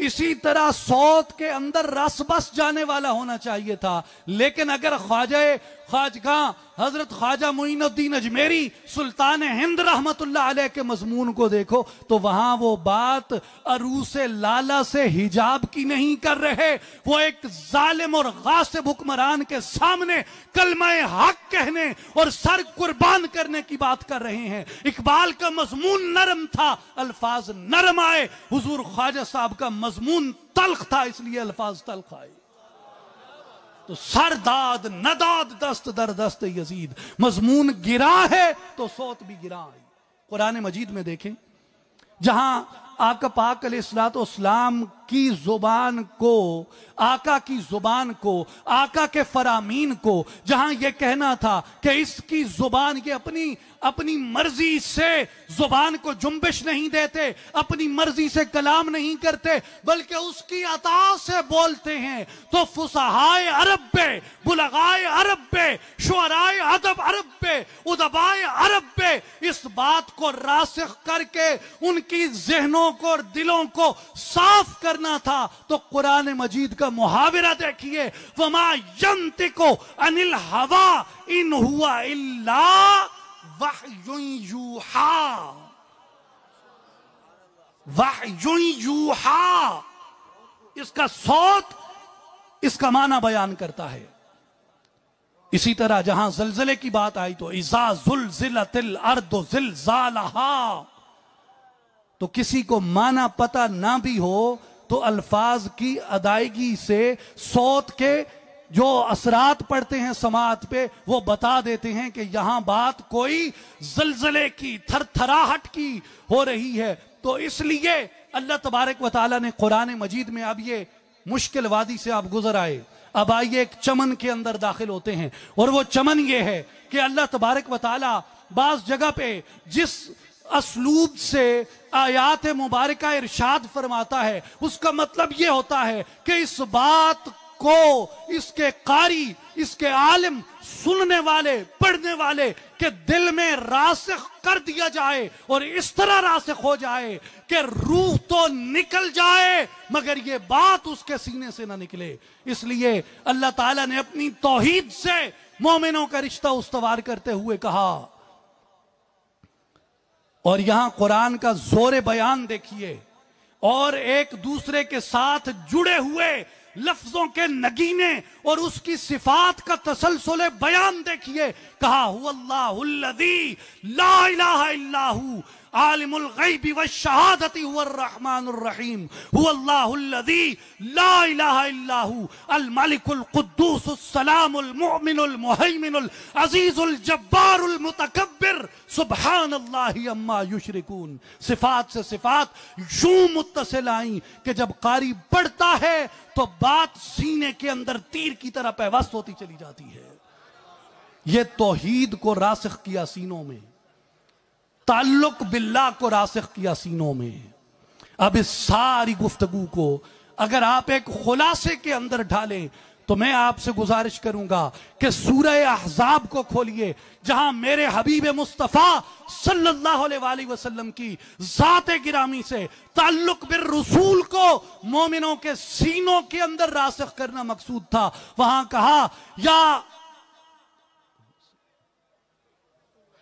इसी तरह सौत के अंदर रस बस जाने वाला होना चाहिए था लेकिन अगर ख्वाजा ख्वाजगा हजरत ख्वाजा मोइनुद्दीन अजमेरी सुल्तान हिंद रहमत के मजमून को देखो तो वहां वो बात अरूस लाला से हिजाब की नहीं कर रहे वो एक जालिम और गासिब हुक्मरान के सामने कलमाए हक कहने और सर कुर्बान करने की बात कर रहे हैं इकबाल का मजमून नरम था अल्फाज नरम आए हुजूर ख्वाजा साहब का मजमून तलख था इसलिए अल्फाज तलख आए तो सर दाद नदाद दस्त दर दस्त यजीद मजमून गिरा है तो सोत भी गिरा है कुरान मजीद में देखें जहां आपका पाक सलात की जुबान को आका की जुबान को आका के फरामीन को जहां यह कहना था कि इसकी जुबान ये अपनी अपनी मर्जी से जुबान को जुम्बिश नहीं देते अपनी मर्जी से कलाम नहीं करते बल्कि उसकी अता से बोलते हैं तो फुसहाय अरब पे बुलगाए अरब पे शुराय अदब अरब पे उदबाए अरब पे इस बात को रासिख करके उनकी जहनों को और दिलों को साफ कर करना था तो कुरान मजीद का मुहावरा देखिए वमा यंत को अनिल हवा इन हुआ इल्ला वह यूहा वह यूहा इसका सौत इसका माना बयान करता है इसी तरह जहां जलजले की बात आई तो इजाजुल जुल जिल तिल अर्दो जिल तो किसी को माना पता ना भी हो तो अल्फाज की अदायगी से सौत के जो असरात पड़ते हैं समात पे वो बता देते हैं कि यहां बात कोई जलजले की थरथराहट की हो रही है तो इसलिए अल्लाह तबारक व ने कुरान मजीद में अब ये मुश्किल वादी से आप गुजर आए अब आइए एक चमन के अंदर दाखिल होते हैं और वो चमन ये है कि अल्लाह तबारक वाल बाज जगह पे जिस असलूब से आयात मुबारक इरशाद फरमाता है उसका मतलब ये होता है कि इस बात को इसके कारी इसके आलिम सुनने वाले पढ़ने वाले के दिल में रासख कर दिया जाए और इस तरह रासख हो जाए कि रूह तो निकल जाए मगर ये बात उसके सीने से ना निकले इसलिए अल्लाह ताला ने अपनी तोहिद से मोमिनों का रिश्ता उसवार करते हुए कहा और यहां कुरान का जोर बयान देखिए और एक दूसरे के साथ जुड़े हुए लफ्जों के नगीने और उसकी सिफात का तसलसल बयान देखिए कहा हुल्लाहु आलिमुल गैबी व शहादती हुआ रहमान रहीम हुल्लादी ला इलाहू अल मलिकुल कुद्दूस सलाम उल मोमिन उल मुहैमिन उल अजीज उल जब्बार उल मुतकब्बिर सुभान अल्लाह अम्मा युशरिकून सिफात से सिफात यूं मुतसिल आई कि जब कारी बढ़ता है तो बात सीने के अंदर तीर की तरह पैवस्त होती चली जाती है यह तोहीद को रासख किया सीनों में ताल्लुक बिल्ला को रासिख किया सीनों में अब इस सारी गुफ्तगु को अगर आप एक खुलासे के अंदर ढालें तो मैं आपसे गुजारिश करूंगा कि सूरह अहजाब को खोलिए जहां मेरे हबीब मुस्तफ़ा सल्लल्लाहु अलैहि वसल्लम की ज़ात गिरामी से ताल्लुक बिर रसूल को मोमिनों के सीनों के अंदर रासिख करना मकसूद था वहां कहा या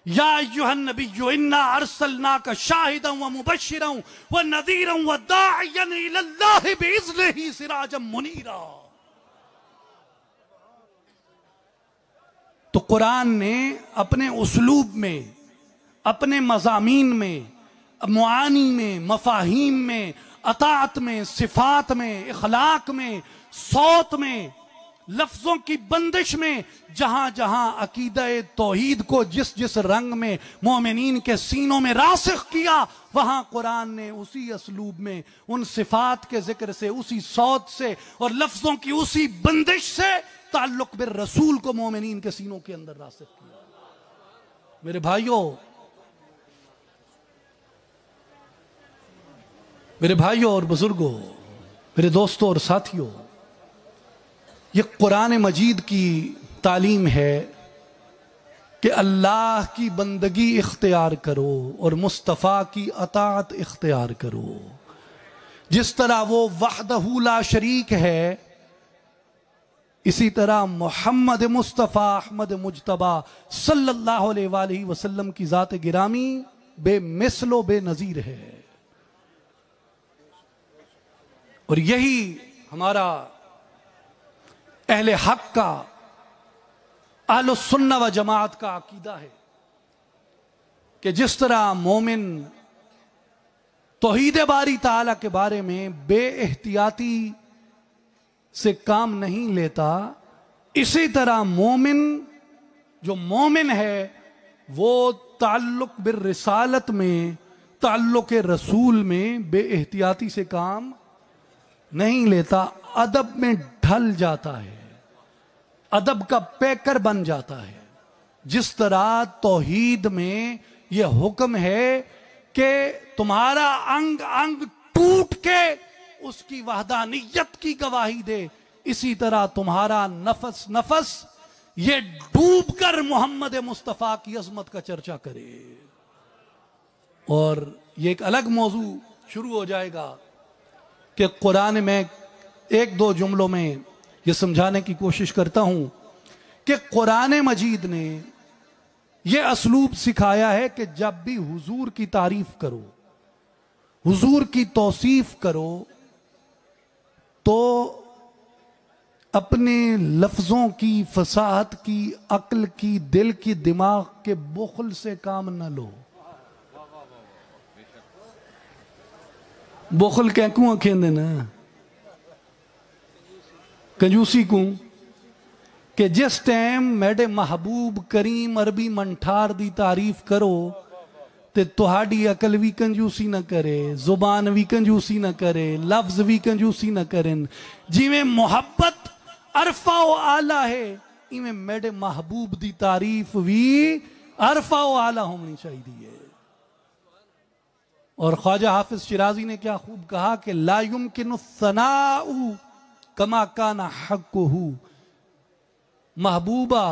शाहिद मुनीरा तो कुरान ने अपने उसलूब में अपने मजामी में मुआनी में मफाहिम में अतात में सिफात में इखलाक में सौत में लफ्जों की बंदिश में जहां जहां अकीद तोहीद को जिस जिस रंग में मोमिन के सीनों में रासिख किया वहां कुरान ने उसी असलूब में उन सिफात के जिक्र से उसी सौत से और लफ्जों की उसी बंदिश से ताल्लुक बिर रसूल को मोमिन के सीनों के अंदर रासिख किया मेरे भाइयों मेरे भाइयों और बुजुर्गों मेरे दोस्तों और साथियों ये कुरान मजीद की तालीम है कि अल्लाह की बंदगी इख्तियार करो और मुस्तफ़ा की अतात इख्तियार करो जिस तरह वो वहदहूला शरीक है इसी तरह मोहम्मद मुस्तफ़ा अहमद मुजतबा सल्लल्लाहु अलैहि वसल्लम की ज़ात गिरामी बेमिसलो बेनज़ीर है और यही हमारा अहले हक का आलो सुन्ना व जमात का अकीदा है कि जिस तरह मोमिन तोहीद बारी ताला के बारे में बे एहतियाती से काम नहीं लेता इसी तरह मोमिन जो मोमिन है वो ताल्लुक बिर रिसालत में ताल्लुक रसूल में बे एहतियाती से काम नहीं लेता अदब में ढल जाता है अदब का पैकर बन जाता है जिस तरह तोहीद में यह हुक्म है कि तुम्हारा अंग अंग टूट के उसकी वहदानियत की गवाही दे इसी तरह तुम्हारा नफस नफस ये डूब कर मोहम्मद मुस्तफ़ा की अजमत का चर्चा करे और ये एक अलग मौजू शुरू हो जाएगा कि कुरान में एक दो जुमलों में यह समझाने की कोशिश करता हूं कि कुरान मजीद ने यह असलूब सिखाया है कि जब भी हुजूर की तारीफ करो हुजूर की तोसीफ करो तो अपने लफ्जों की फसाहत की अक्ल की दिल की दिमाग के बुखल से काम न लो बुखल कैकू अखेंदे ना कंजूसी को कि जिस टाइम मेरे महबूब करीम अरबी मंठार की तारीफ करो तो अकल भी कंजूसी ना करे जुबान भी कंजूसी ना करे लफ्ज भी कंजूसी ना करें जिमें मुहब्बत अरफाओ आला है इवें मेरे महबूब की तारीफ भी अरफाओ आला होनी चाहिए और ख्वाजा हाफिज शिराजी ने क्या खूब कहा कि लायुम किन सनाऊ कमा काना हक को हु महबूबा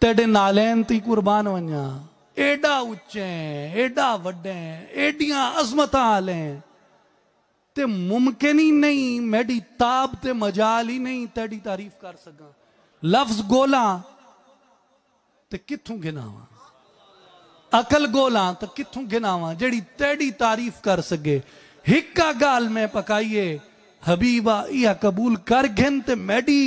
तेरे नालैन ती कुर्बान वञा एडा उच्चे एडा वड्डे एडिया अजमत हलें ते मुमकिन ही नहीं मेडी ताब ते मजाल ही नहीं तेरी तारीफ कर सका लफ्ज गोला ते किथों गिनावा अकल गोला तो किथों गिनावा जेड़ी तेरी तारीफ कर सके हिक्का गाल में पकाइए हबीबा या कबूल कर गिनत मैडी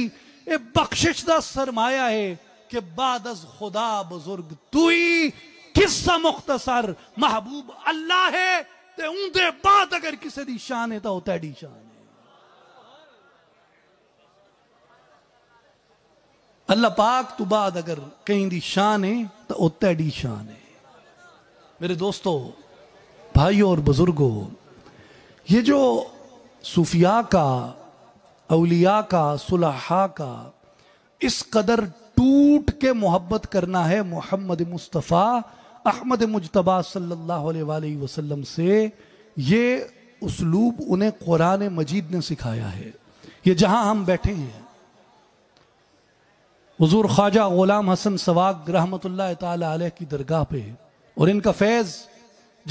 ए बख्शिश का सरमाया है कि बाद खुदा बुजुर्ग तू ही किस्सा मुख्तसर महबूब अल्लाह है ते उंदे बाद अगर किसी की शान है तो वह तैडी शान है अल्लाह पाक तू बाद अगर कहीं दी शान है तो वो तैडी शान है मेरे दोस्तों भाइयों और बुजुर्गों ये जो सूफिया का अलिया का सुलहा का इस कदर टूट के मोहब्बत करना है मोहम्मद मुस्तफ़ा अहमद मुजतबा सल्ला वसलम से ये उसलूब उन्हें कुरान मजीद ने सिखाया है ये जहां हम बैठे हैं हजूर ख्वाजा गुलाम हसन सवाग रहमत की दरगाह पे और इनका फैज़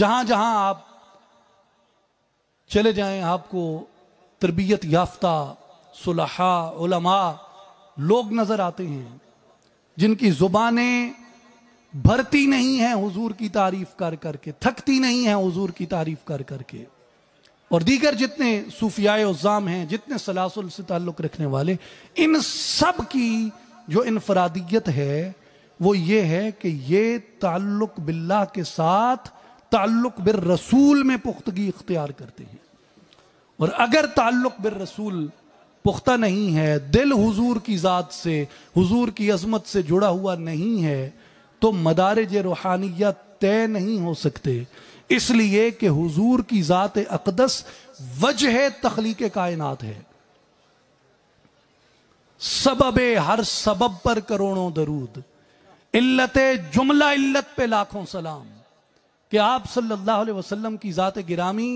जहां जहां आप चले जाएं आपको तरबियत याफ्ता सुलहा उलमा लोग नज़र आते हैं जिनकी ज़ुबानें भरती नहीं हैं हुजूर की तारीफ कर करके थकती नहीं हैं हुजूर की तारीफ कर करके और दीगर जितने सूफियाए उज़ाम हैं जितने सलासुल से ताल्लुक़ रखने वाले इन सब की जो इनफरादियत है वो ये है कि ये ताल्लुक़ बिल्ला के साथ ताल्लुक बिर रसूल में पुख्तगी इख्तियार करते हैं और अगर ताल्लुक बिर रसूल पुख्ता नहीं है दिल हुजूर की ज़ात से हुजूर की अजमत से जुड़ा हुआ नहीं है तो मदारज रूहानिया तय नहीं हो सकते इसलिए कि हुजूर की ज़ात अकदस वजह तखलीक कायनात है सबब हर सबब पर करोड़ों दरूद इल्लत जुमला इल्लत पे लाखों सलाम कि आप सल्लल्लाहु अलैहि वसल्लम की ज़ात गिरामी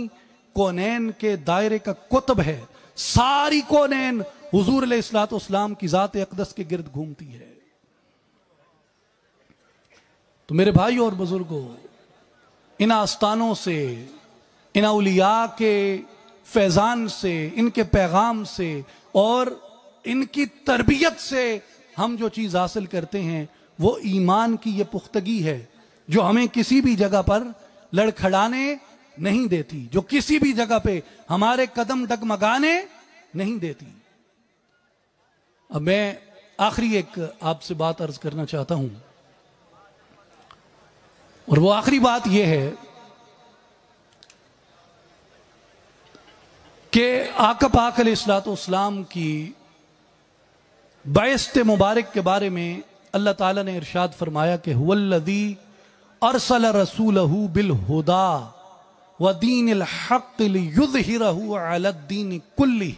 कोनेन के दायरे का कुतब है सारी कोनैन हजूर इस्लाम की ज़ात अकदस के गिर्द घूमती है तो मेरे भाई और बुजुर्गों इन आस्थानों से इन अलिया के फैज़ान से इनके पैगाम से और इनकी तरबियत से हम जो चीज़ हासिल करते हैं वो ईमान की ये पुख्तगी है जो हमें किसी भी जगह पर लड़खड़ाने नहीं देती जो किसी भी जगह पे हमारे कदम डगमगाने नहीं देती अब मैं आखिरी एक आपसे बात अर्ज करना चाहता हूं और वो आखिरी बात यह है कि आकप आकल इस्लाम की बैस्त मुबारक के बारे में अल्लाह ताला ने इरशाद फरमाया कि हुल्लदी अरसल रसूल बिल हुदा व दीन हक़ीन कुल्ली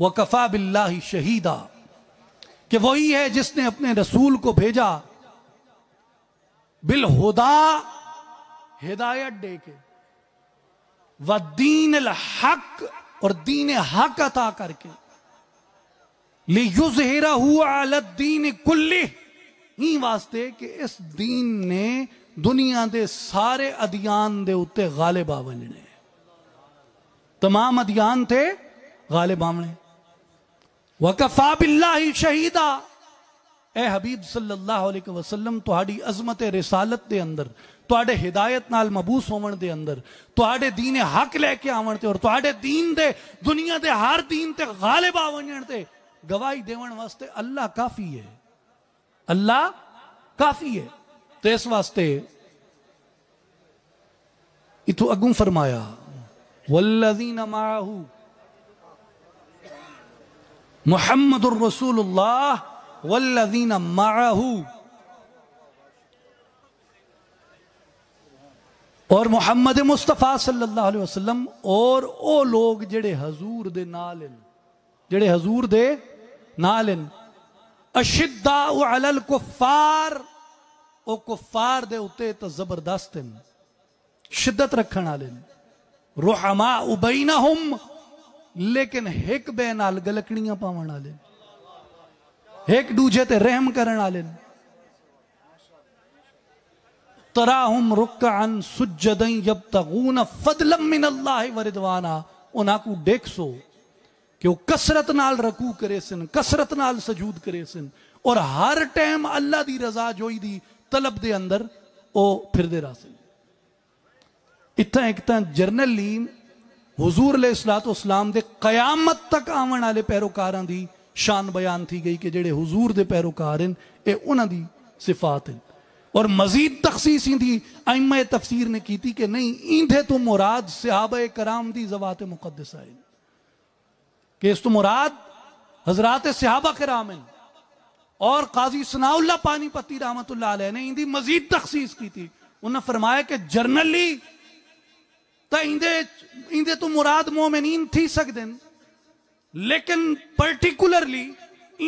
व कफ़ा बिल्ला शहीदा कि वही है जिसने अपने रसूल को भेजा बिल हुदा हिदायत दे के व दीन हक और दीन हक अता करके ले युजहेरा हुआ दीन कुल्ली ही वास्ते कि इस दीन ने दुनिया के सारे अधियान के उ गाले बावजने तमाम अधियान थे गाले बावने वकफा बिल्ला ही शहीदा ए हबीब सल्लल्लाहु अलैहि वसल्लम थोड़ी अजमत रिसालत के अंदर थोड़े हिदायत नाल मबूस होवन के अंदर थोड़े दीन हक लेके आवन और थोड़े दीन दे दुनिया के हर दीन ते गालिब आवन ते गवाही देवन वास्ते अल्लाह काफी है अल्लाह काफी है ਤੇ ਇਸ ਵਾਸਤੇ ਇਤੋਂ ਅਗੂ ਫਰਮਾਇਆ ਵਲਜ਼ੀਨ ਮਾਹੂ ਮੁਹੰਮਦੁਰ ਰਸੂਲullah ਵਲਜ਼ੀਨ ਮਾਹੂ और मुहम्मद मुस्तफा सल्लल्लाहु अलैहि वसल्लम और ओ लोग जेड़े हजूर दे नाल इन जेड़े हजूर दे नाल इन अशिद्दा अल कुफार वह कुफार दे उ तो जबरदस्त हैं शिदत रखने वाले रोहमा उबई ना हुम लेकिन एक बेनाल गलकड़िया पावन वाले एक दूजे ते रहम करने वाले तराहुम रुकान सुजदई जब तगून फदलम मिन अल्लाह वरिदवाना उनको देख सो कि वह कसरत नाल रकू करे सिन कसरत नाल सजूद करे सिन और हर टाइम अल्लाह की रजा जोई दी तलब के अंदर ਉਹ ਫਿਰਦੇ रहा ਸਨ ਇਤਾਂ ਇੱਕ ਤਾਂ ਜਰਨਲੀਨ ਹਜ਼ੂਰ ਅਲੈਹ ਸਲਾਤੁ ਵਸਲਾਮ ਦੇ ਕਿਆਮਤ ਤੱਕ ਆਉਣ ਵਾਲੇ ਪੈਰੋਕਾਰਾਂ शान बयान थी गई कि जेडे हजूर के पैरोकार हैं उन्होंने सिफात हैं और मजीद तखसीस इंधी अम तफसीर ने की कि नहीं इंधे तो मुराद सिहाब कराम की जवात मुकदस है कि इस तो मुराद हजरात सिहाबा कराम है और काजी सनाउल्ला पानीपति रहमत ने इंदी मजीद तखसीस की थी उन्हें फरमाया कि जर्नली तो इंदे इंदे तो मुराद मोमिनीन थी सकते लेकिन पर्टिकुलरली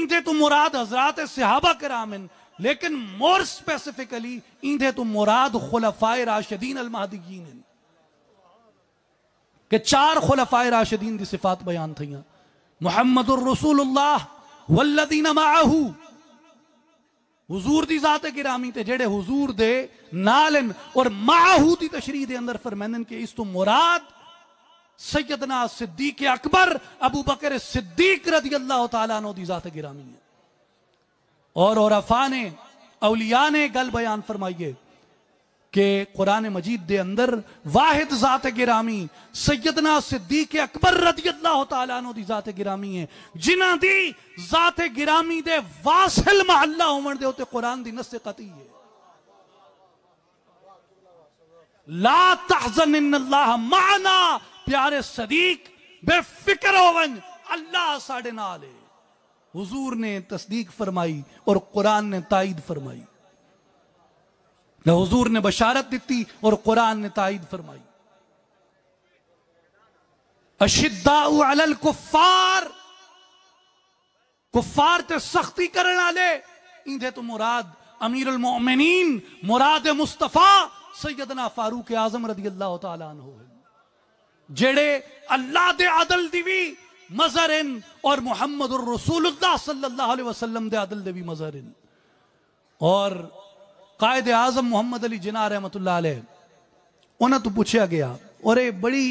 इंदे तो मुराद हजरात सिहाबा करामिन लेकिन मोर स्पेसिफिकली इंदे तो मुराद खुलफाए राशिदीन अलमादगीन के चार खुलफाए राशिदीन की सिफात बयान थी मोहम्मद रसूल वल्लदीन माहू हजूर की जात गिरामी जेडे हजूर दे और माहू की तशरी के अंदर फरमैन के इस तो मुराद सैयदना सिद्दीक अकबर अबू बकर सिद्दीक रदी अल्लाह तला की जात गिरामी है और अफा ने अलिया ने गल बयान फरमाइए कि कुरान मजीद के अंदर वाहिद ज़ात गिरामी सैयदना सिद्दीक अकबर रदी अल्लाह तनो की ज़ात गिरामी है जिन्हों की ज़ात गिरामी दे वासिल महला होने के उत्ते कुरान की नस्ल कती है ला तहजन अल्लाह माना प्यारे सदीक बेफिक्र होवन अल्लाह साढ़े नाल है हुजूर ने तस्दीक फरमाई और कुरान ने ताइद फरमाई न हजूर ने बशारत दी और कुरान ने तायद फरमाई अशिदाउल कुफार कुफार ते सख्ती करने आले इंदे तो मुराद अमीर उलमोमिन मुराद मुस्तफा सैयदना फारूक आजम रदी अल्लाह तन हो जेड़े अल्लाह दे अदल दिवी मजर इन और मुहम्मद रसूलुल्लाह सल्लल्लाहु अलैहि वसल्लम दे अदल दिवी मजर इन और कायद आजम मोहम्मद अली जिना रहमत उन्होंने तो पूछा गया और ये बड़ी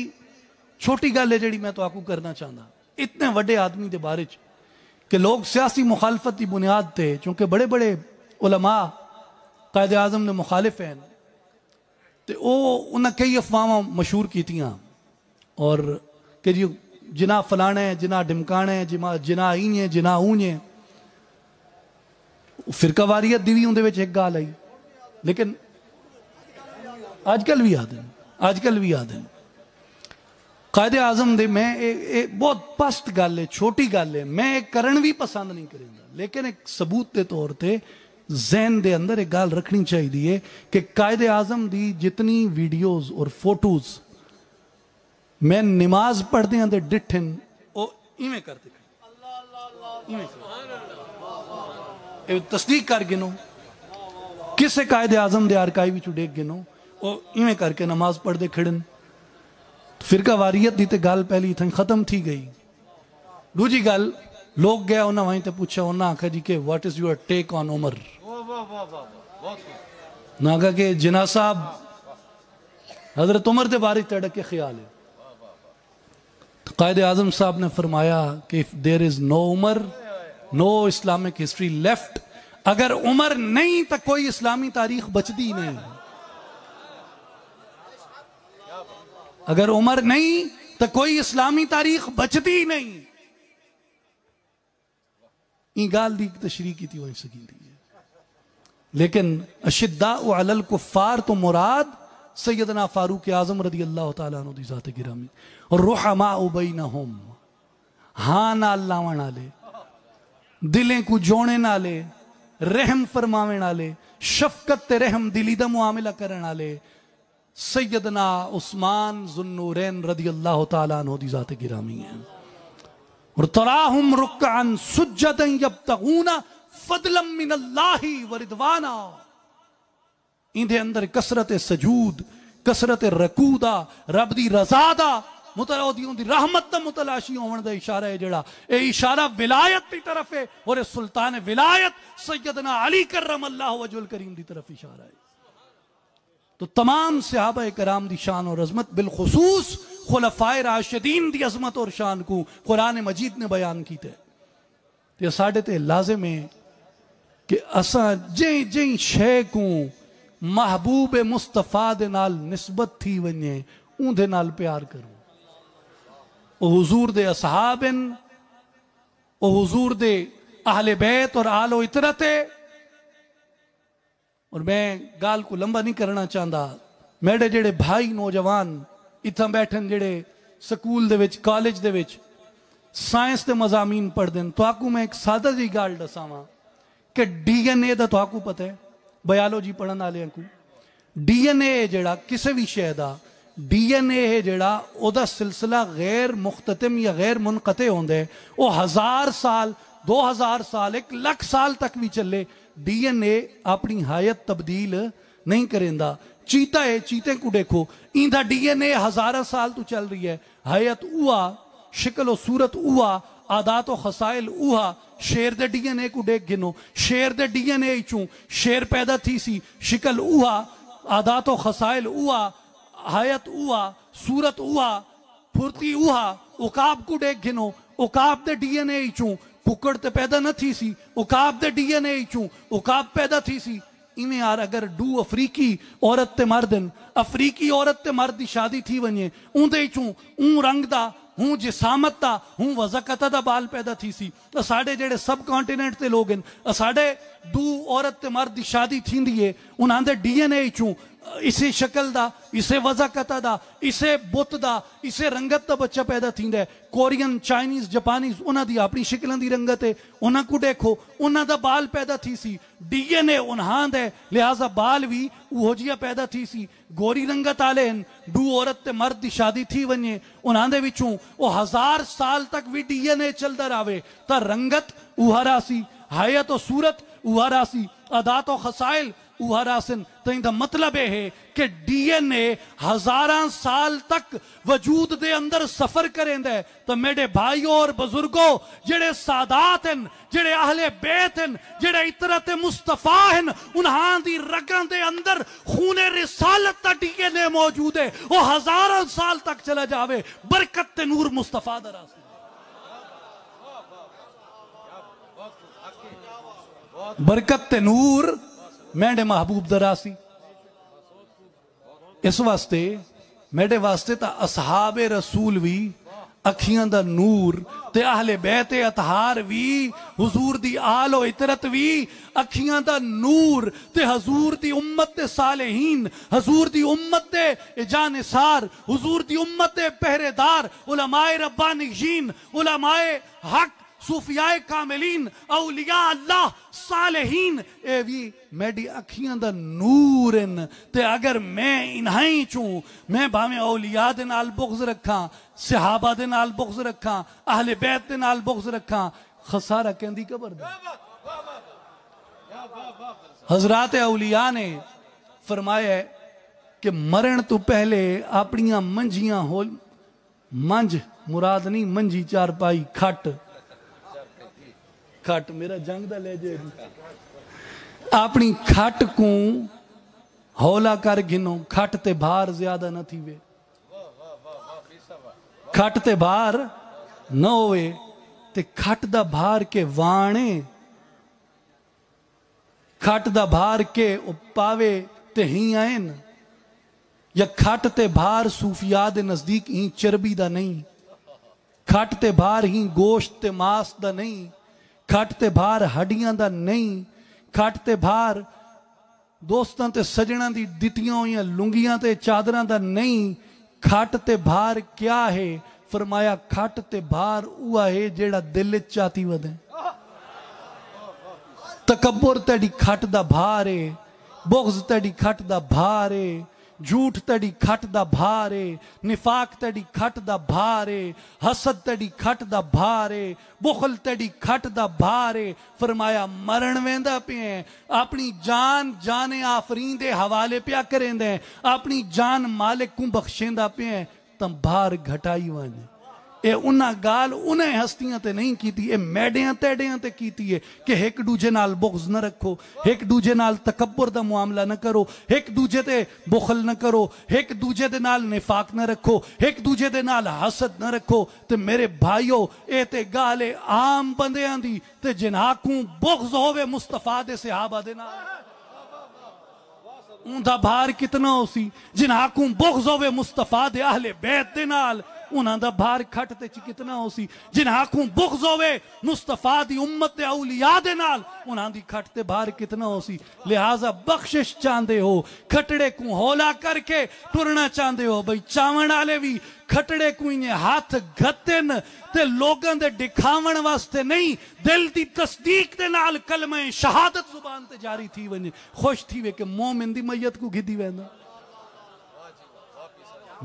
छोटी गल है जी मैं तो आपको करना चाहता इतने व्डे आदमी के बारे च कि लोग सियासी मुखालफत की बुनियाद पर चूंकि बड़े बड़े उलमा कायद आजम ने मुखालिफ हैं तो वह उन्हें कई अफवाह मशहूर की और कि जी जिना फलाने जिना ढिमकाने जिमा जिना ई है जिना ऊँ है दी भी उन्हें एक गाल आई लेकिन आजकल भी याद है आजकल भी याद है कायदे आजम दे मैं ए, ए, बहुत पस्त गल है छोटी गल है मैं एक करण भी पसंद नहीं करेंगे लेकिन एक सबूत के तौर पर जहन के अंदर एक गल रखनी चाहिए कि कायदे आजम की जितनी वीडियोज और फोटोज मैं नमाज पढ़ते हैं तो वो इवें करते इवें तस्दीक कर गिनो किसे कायदे आजम दे आरकाई विच डेग गिनो ओ इवें करके नमाज पढ़ते खिड़न फिरका वारियत दी ते गल पहली थी खत्म थी गई दूजी गल लोग गया उन्हें वहीं ते पूछा उन्हें आखा जी के what is your take on Umar ना आखा के जिना साहब हजरत उमर के बारे तड़क के ख्याल है तो कायद आजम साहब ने फरमाया कि if there is no Umar no Islamic history left अगर उम्र नहीं तो कोई इस्लामी तारीख बचती नहीं अगर उम्र नहीं तो कोई इस्लामी तारीख बचती नहीं गाल दी तशरी की थी वही सकी लेकिन अशिद्दा अलल कुफार तो मुराद सैदना फारूक आजम रदी अल्लाह तत गिरामी और रोहमा उबई ना होम हा ना अल्लाह वाले दिलें को जोड़े ना ले रहम फरमावे आले शफकत ते रहम दिली का मुआमला करने आले सैयदना उस्मान जुन्नूरैन रदी अल्लाह तनो की जात गिरामी है और फदलम मिन अंदर कसरत सजूद कसरत रकूदा रब की रजादा मुतला रहमत मुतलाशी होने का इशारा है जरा यह इशारा विलायत की तरफ है और सुल्तान विलायत सैयदना अली करम अल्लाह वजुल करीम की तरफ इशारा है तो तमाम सिहाब कराम की शान और अजमत बिलखसूस खुलफाए राशदीन की अजमत और शान को कुरान मजीद ने बयान किया साढ़े ते लाजिम है कि अस जै जै शे को महबूब मुस्तफा के नस्बत थी वे उन्हें प्यार करूँ हजूर दे असहाबिन हजूर दे आहले बैत और आलो इतरत और मैं गाल को लंबा नहीं करना चाहता मेरे जेडे भाई नौजवान इतना बैठन जेडे स्कूल दे विच कॉलेज दे विच साइंस के मजामीन पढ़ते हैं तो आपको मैं एक सादा जी गाल दसावा कि डी एन ए का तो आपको पता है बायोलॉजी पढ़ने वाले को डी एन ए जड़ा किसी भी शहर का ए है जो सिलसिला गैर मुख्तम या गैर मुनकत होंगे वह हजार साल दो हजार साल एक लख साल तक भी चले डी एन ए अपनी हायत तब्दील नहीं करेंदा चीता है चीते को देखो इंधा ए हजार साल तू तो चल रही है हायत उ शिकल व सूरत उआ आदात व खसायल उहा शेर एन ए को देख गिनो शेर के डीएनए चू शेर पैदा थी सी शिकल उहा आदात व खसायल उ हयत उआ सूरत उआ फुर्ती उहा उकाब को डेक घिनो उकाब दे डीएनए अचूं कुकड़ ते पैदा न थी सी उकाब दे डीएनए अचूं उकाब पैदा थी सी इन यार अगर डू अफ्रीकी औरत ते मर्द आहिनि अफ्रीकी औरत ते मर्द जी शादी थी वञे ऊंदे अचूं ऊं रंग दा हूँ जिसामत था हूँ वज़कत था बाल पैदा थी थीसीं असांजे तो जहिड़े सब कॉन्टिनेंट ते लोग आहिनि असांजे डू औरत ते मर्द जी शादी थींदी दिए उन्हनि ते डीएनए अचूं इसे शकल दा इसे वज़ाकत दा इसे बुत दा इसे रंगत दा बच्चा पैदा थी है कोरियन चाइनीज़ जापानीज़ उन्होंने अपनी शिकलों की रंगत है उन्होंने देखो उन्हों का बाल पैदा थी सी डी एन ए है लिहाजा बाल भी वह जी पैदा थी सी गोरी रंगत आले हैं डू औरत ते मर्द की शादी थी वने उन्होंने विचों वो हज़ार साल तक भी डी एन ए चलता रहे तो रंगत उहा रासी हयत और सूरत उहा सी अदा तो खसायल उहरासन तो इंदा मतलब यह है कि डीएनए हजारा साल तक वजूद दे अंदर सफर करेंद है तो मेरे भाई और बुजुर्गो जेड़े सादात हैं जेड़े आहले बेत हैं जेड़े इतरत मुस्तफा हैं उन्हां दी रगन दे अंदर खूने रिसालत दा डीएनए मौजूद है वो हजारा साल तक चला जावे बरकत ते नूर मुस्तफा दा रास्ता बरकत ते नूर मैडे महबूब दरासी इस वास्ते मेडे वास्ते तो असहाबे रसूल भी अखियां का नूर ते बहते अतहार भी हजूर की आलो इतरत भी अखियां का नूर ते हजूर की उम्मत सालेहीन हजूर की उम्मत जानसार हजूर की उम्मत पहरेदार उलमाए रब्बानी जीन उलमाए हक सूफिया कामिलीन औलिया अल्लाह सालहीन ए भी मेरी अखियां दा नूर इन ते अगर मैं इन्हाई चू मैं भावे औलिया दे नाल बुग्ज रखा सहाबा दे नाल बुग्ज रखा अहले बैत दे नाल बुग्ज रखा खसारा कहंदी कब्र दे हजरत औलिया ने फरमाया कि मरण तो पहले अपनियां मंझियां हो मंझ मुराद नहीं चार पाई खट ਖੱਟ ਮੇਰਾ ਜੰਗ ਦਾ ਲੈ ਜੇ ਆਪਣੀ ਖੱਟ ਕੋ ਹੌਲਾ ਕਰ ਗਿਨੋ ਖੱਟ ਤੇ ਭਾਰ ਜ਼ਿਆਦਾ ਨਾ ਥੀਵੇ ਖੱਟ ਤੇ ਭਾਰ ਨਾ ਹੋਵੇ ਤੇ ਖੱਟ ਦਾ ਭਾਰ ਕੇ ਵਾਣੇ ਖੱਟ ਦਾ ਭਾਰ ਕੇ ਉਪਾਵੇ ਤੇ ਹੀ ਆਇਨ ਜਾਂ ਖੱਟ ਤੇ ਭਾਰ ਸੂਫੀਆ ਦੇ ਨਜ਼ਦੀਕ ਹੀ ਚਰਬੀ ਦਾ ਨਹੀਂ ਖੱਟ ਤੇ ਭਾਰ ਹੀ ਗੋਸ਼ਤ ਤੇ ਮਾਸ ਦਾ ਨਹੀਂ ਖੱਟ ਤੇ ਭਾਰ ਹੱਡੀਆਂ ਦਾ ਨਹੀਂ ਖੱਟ ਤੇ ਭਾਰ ਦੋਸਤਾਂ ਤੇ ਸਜਣਾ ਦੀ ਦਿੱਤੀਆਂ ਹੋਈਆਂ ਲੁੰਗੀਆਂ ਤੇ ਚਾਦਰਾਂ ਦਾ ਨਹੀਂ ਖੱਟ ਤੇ ਭਾਰ ਕਿਆ ਹੈ ਫਰਮਾਇਆ ਖੱਟ ਤੇ ਭਾਰ ਉਹ ਹੈ ਜਿਹੜਾ ਦਿਲ ਚਾਤੀ ਵਦੇ ਤਕਬਰ ਤੇਰੀ ਖੱਟ ਦਾ ਭਾਰ ਏ ਬੁਗਜ਼ ਤੇਰੀ ਖੱਟ ਦਾ ਭਾਰ ਏ ਝੂਠ ਤੜੀ ਖੱਟ ਦਾ ਭਾਰ ਏ ਨਿਫਾਕ ਤੜੀ ਖੱਟ ਦਾ ਭਾਰ ਏ ਹਸਦ ਤੜੀ ਖੱਟ ਦਾ ਭਾਰ ਏ ਬੁਖਲ ਤੜੀ ਖੱਟ ਦਾ ਭਾਰ ਏ ਫਰਮਾਇਆ ਮਰਨ ਵੇਂਦਾ ਪਿਆ ਆਪਣੀ ਜਾਨ ਜਾਨੇ ਆਫਰੀਨ ਦੇ ਹਵਾਲੇ ਪਿਆ ਕਰੇਂਦੇ ਆਪਣੀ ਜਾਨ ਮਾਲਕ ਨੂੰ ਬਖਸ਼ੇਂਦਾ ਪਿਆ ਤੰ ਭਾਰ ਘਟਾਈ ਵਾਂ ਇਹ ਉਹਨਾਂ ਗਾਲ ਉਹਨਾਂ ਹਸਤੀਆਂ ਤੇ ਨਹੀਂ ਕੀਤੀ ਇਹ ਮੈੜਿਆਂ ਤੇੜਿਆਂ ਤੇ ਕੀਤੀ ਹੈ ਕਿ ਇੱਕ ਦੂਜੇ ਨਾਲ ਬੁਗਜ਼ ਨਾ ਰੱਖੋ ਇੱਕ ਦੂਜੇ ਨਾਲ ਤਕੱਬਰ ਦਾ ਮਾਮਲਾ ਨਾ ਕਰੋ ਇੱਕ ਦੂਜੇ ਤੇ ਬੁਖਲ ਨਾ ਕਰੋ ਇੱਕ ਦੂਜੇ ਦੇ ਨਾਲ ਨਿਫਾਕ ਨਾ ਰੱਖੋ ਇੱਕ ਦੂਜੇ ਦੇ ਨਾਲ ਹਸਦ ਨਾ ਰੱਖੋ ਤੇ ਮੇਰੇ ਭਾਈਓ ਇਹ ਤੇ ਗਾਲ ਹੈ ਆਮ ਬੰਦਿਆਂ ਦੀ ਤੇ ਜਿਨਾਕੂ ਬੁਗਜ਼ ਹੋਵੇ ਮੁਸਤਫਾ ਦੇ ਸਹਾਬਾ ਦੇ ਨਾਲ उनका भार कितना उसी जिन्हाकू बुगज होवे मुस्तफा दे आहले बैत दे नाल उन्होंने भार कितना हो आखू बुख्ज हो कितना लिहाजा बख्शिश चाहते हो खटड़े को हौला चाहते हो बी चावन आले को हाथ गते नहीं दिल की तस्दीक शहादत जुबान जारी थी वे खुश थी वे के मोमिन की मैयत को गिधी वह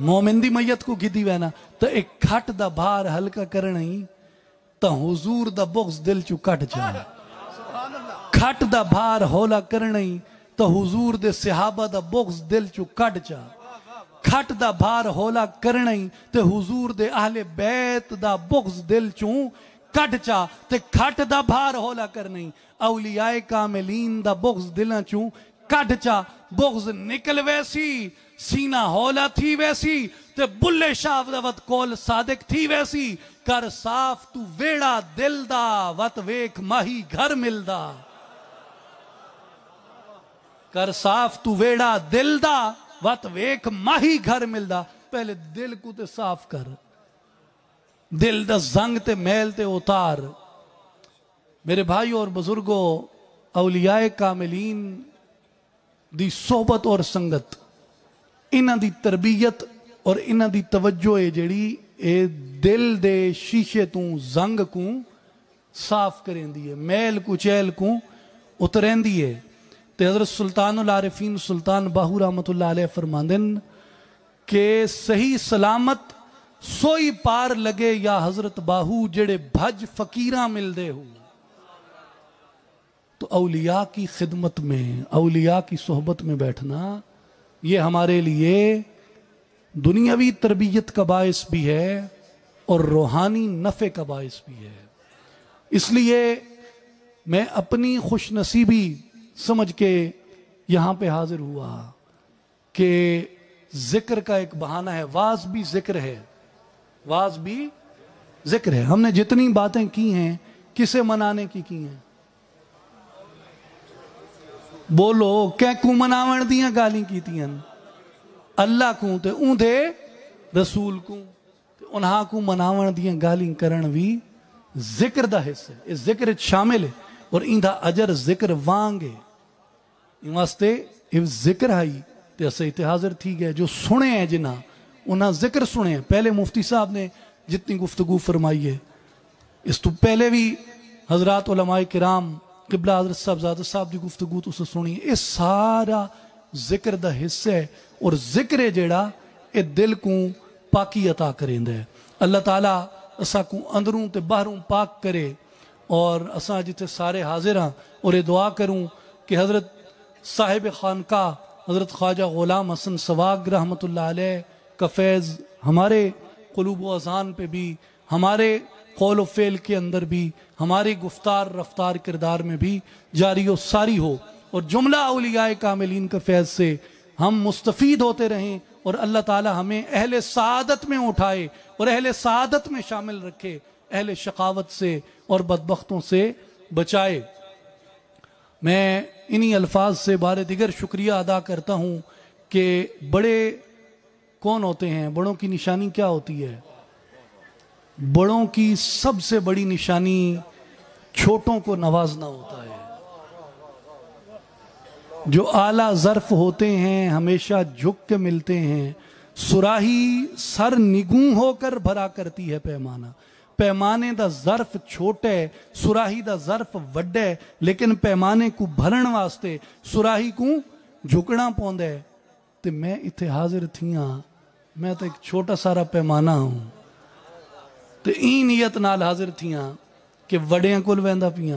मोमिन की मैयत को गिदी वहना तो एक खट का भार हल्का करना ही तो हजूर का बुक्स दिल चू कट जाए खट का भार हौला करना ही तो हजूर दे सिहाबा का बुक्स दिल चू कट जा खट का भार हौला करना ही तो हजूर दे आहले बैत का बुक्स दिल चू कट जा ते खट का भार हौला करना ही औलियाए कामिलीन का बुक्स दिल चू कट जा बुक्स निकल वैसी सीना हौला थी वैसी ते बुल्ले शावरवत कोल सादिक थी वैसी कर साफ तू वेड़ा दिल दा वत वेख माही घर मिलदा कर साफ तू वेड़ा दिल दा वत वेख माही घर मिलदा पहले दिल को ते साफ कर दिल दा जंग ते मैल ते उतार मेरे भाई और बुजुर्गो अलियाए कामिलीन दी सोबत और संगत इन्ह की तरबीयत और इन्ह की तवज्जो है जी दिल के शीशे तो जंग को साफ करें है मैल को को उतरेंदी है तो हजरत सुल्तान उल आरफीन सुल्तान बाहू रहमत उल्ला फरमादिन के सही सलामत सोई पार लगे या हजरत बाहू जड़े भज फकीर मिलते हो तो अलिया की खिदमत में अलिया की सोहबत में बैठना ये हमारे लिए दुनियावी तरबियत का बायस भी है और रूहानी नफ़े का बायस भी है इसलिए मैं अपनी खुश नसीबी समझ के यहाँ पे हाजिर हुआ कि जिक्र का एक बहाना है वाज भी जिक्र है वाज भी जिक्र है हमने जितनी बातें की हैं किसे मनाने की की हैं बोलो कैकू मनाव दियां गाली कीतियां अल्लाह को ते ऊंधे रसूल को ते उन्हां को मनावण दियां गाली करण भी जिक्र दा हिस्सा है इस जिक्र शामिल है और इंधा अजर जिक्र वांग है वास्ते जिक्र आई तो अस इतने हाजिर थी गए जो सुने हैं जिन्हें उन्हें जिक्र सुने हैं पहले मुफ्ती साहब ने जितनी गुफ्तगु फरमाई है इस तू तो पहले भी हजरात उलमाए किराम किबला हजरत साहबजादा साहब की गुफ्तगु तुम तो सुनी ये सारा जिक्र का हिस्सा है और जिक्र है जड़ा ये दिल को पाकि अता करें अल्लाह तला असा को अंदरों तो बाहरों पाक करे और अस जिथे सारे हाजिर हाँ और ये दुआ करूँ कि हज़रत साहिब खानका हज़रत ख्वाजा ग़ुलाम हसन सवाग रहमत ला का फैज़ हमारे कलूब अजान पर भी हमारे कौल फेल के अंदर भी हमारे गुफ्तार रफ्तार किरदार में भी जारी वारी सारी हो और जुमला अलिया कामिलीन के फैज़ से हम मुस्तफ़ होते रहें और अल्लाह ताला हमें अहल सदत में उठाए और अहल सदत में शामिल रखे अहल शकावत से और बदबख्तों से बचाए मैं इन्हीं अल्फाज से बार दिगर शुक्रिया अदा करता हूँ कि बड़े कौन होते हैं बड़ों की निशानी क्या होती है बड़ों की सबसे बड़ी निशानी छोटों को नवाजना होता है जो आला जर्फ होते हैं हमेशा झुक के मिलते हैं सुराही सर निगू होकर भरा करती है पैमाना पैमाने का जर्फ छोटे सुराही का जर्फ वड्डे लेकिन पैमाने को भरण वास्ते सुराही को झुकना पौधे तो मैं इतने हाजिर थी हाँ मैं तो एक छोटा सारा पैमाना हूँ ਤੇ ਇਹ ਨੀਅਤ ਨਾਲ ਹਾਜ਼ਰ ਥੀਆਂ ਕਿ ਵੜਿਆਂ ਕੋਲ पिया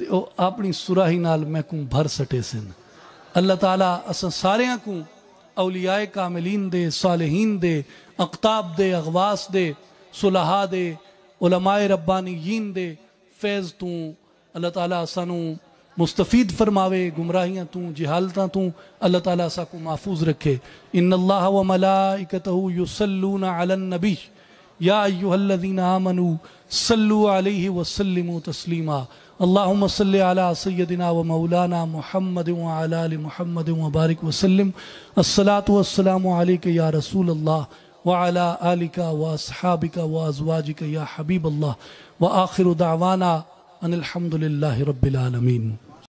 तो वह अपनी सुराही नाल ਨਾਲ ਮਹਿਕੂਮ ਭਰ ਸਟੇ ਸਨ ਅੱਲਾਹ ਤਾਲਾ ਅਸਾਂ ਸਾਰਿਆਂ ਕੋ औलियाए कामिलीन दे सालहीन दे अख्ताब दे अगवास दे सुलहा दे उलमाए रब्बानीन दे फैज़ तू अल्लाह ताला असानू मुस्तफ़ीद फरमावे गुमराहियाँ तू जहालता तू अल्लाह ताला असा को महफूज रखे इन अल्लाह व मलाइकतहु युसल्लूना अलन नबी यादीनामनु सल्लु अलैहि वसल्लम तस्लीमा अल्लाम सल सैदिना व मौलाना मोहम्मद आल मोहम्मद वबारक वसलम असलात वसलाम या रसूल अल्लाह वाला आलिका वासहाबिका वाजवाजिका या हबीब अल्लाह व आखिर दावाना अनिलहमदिल्ला रबालमीन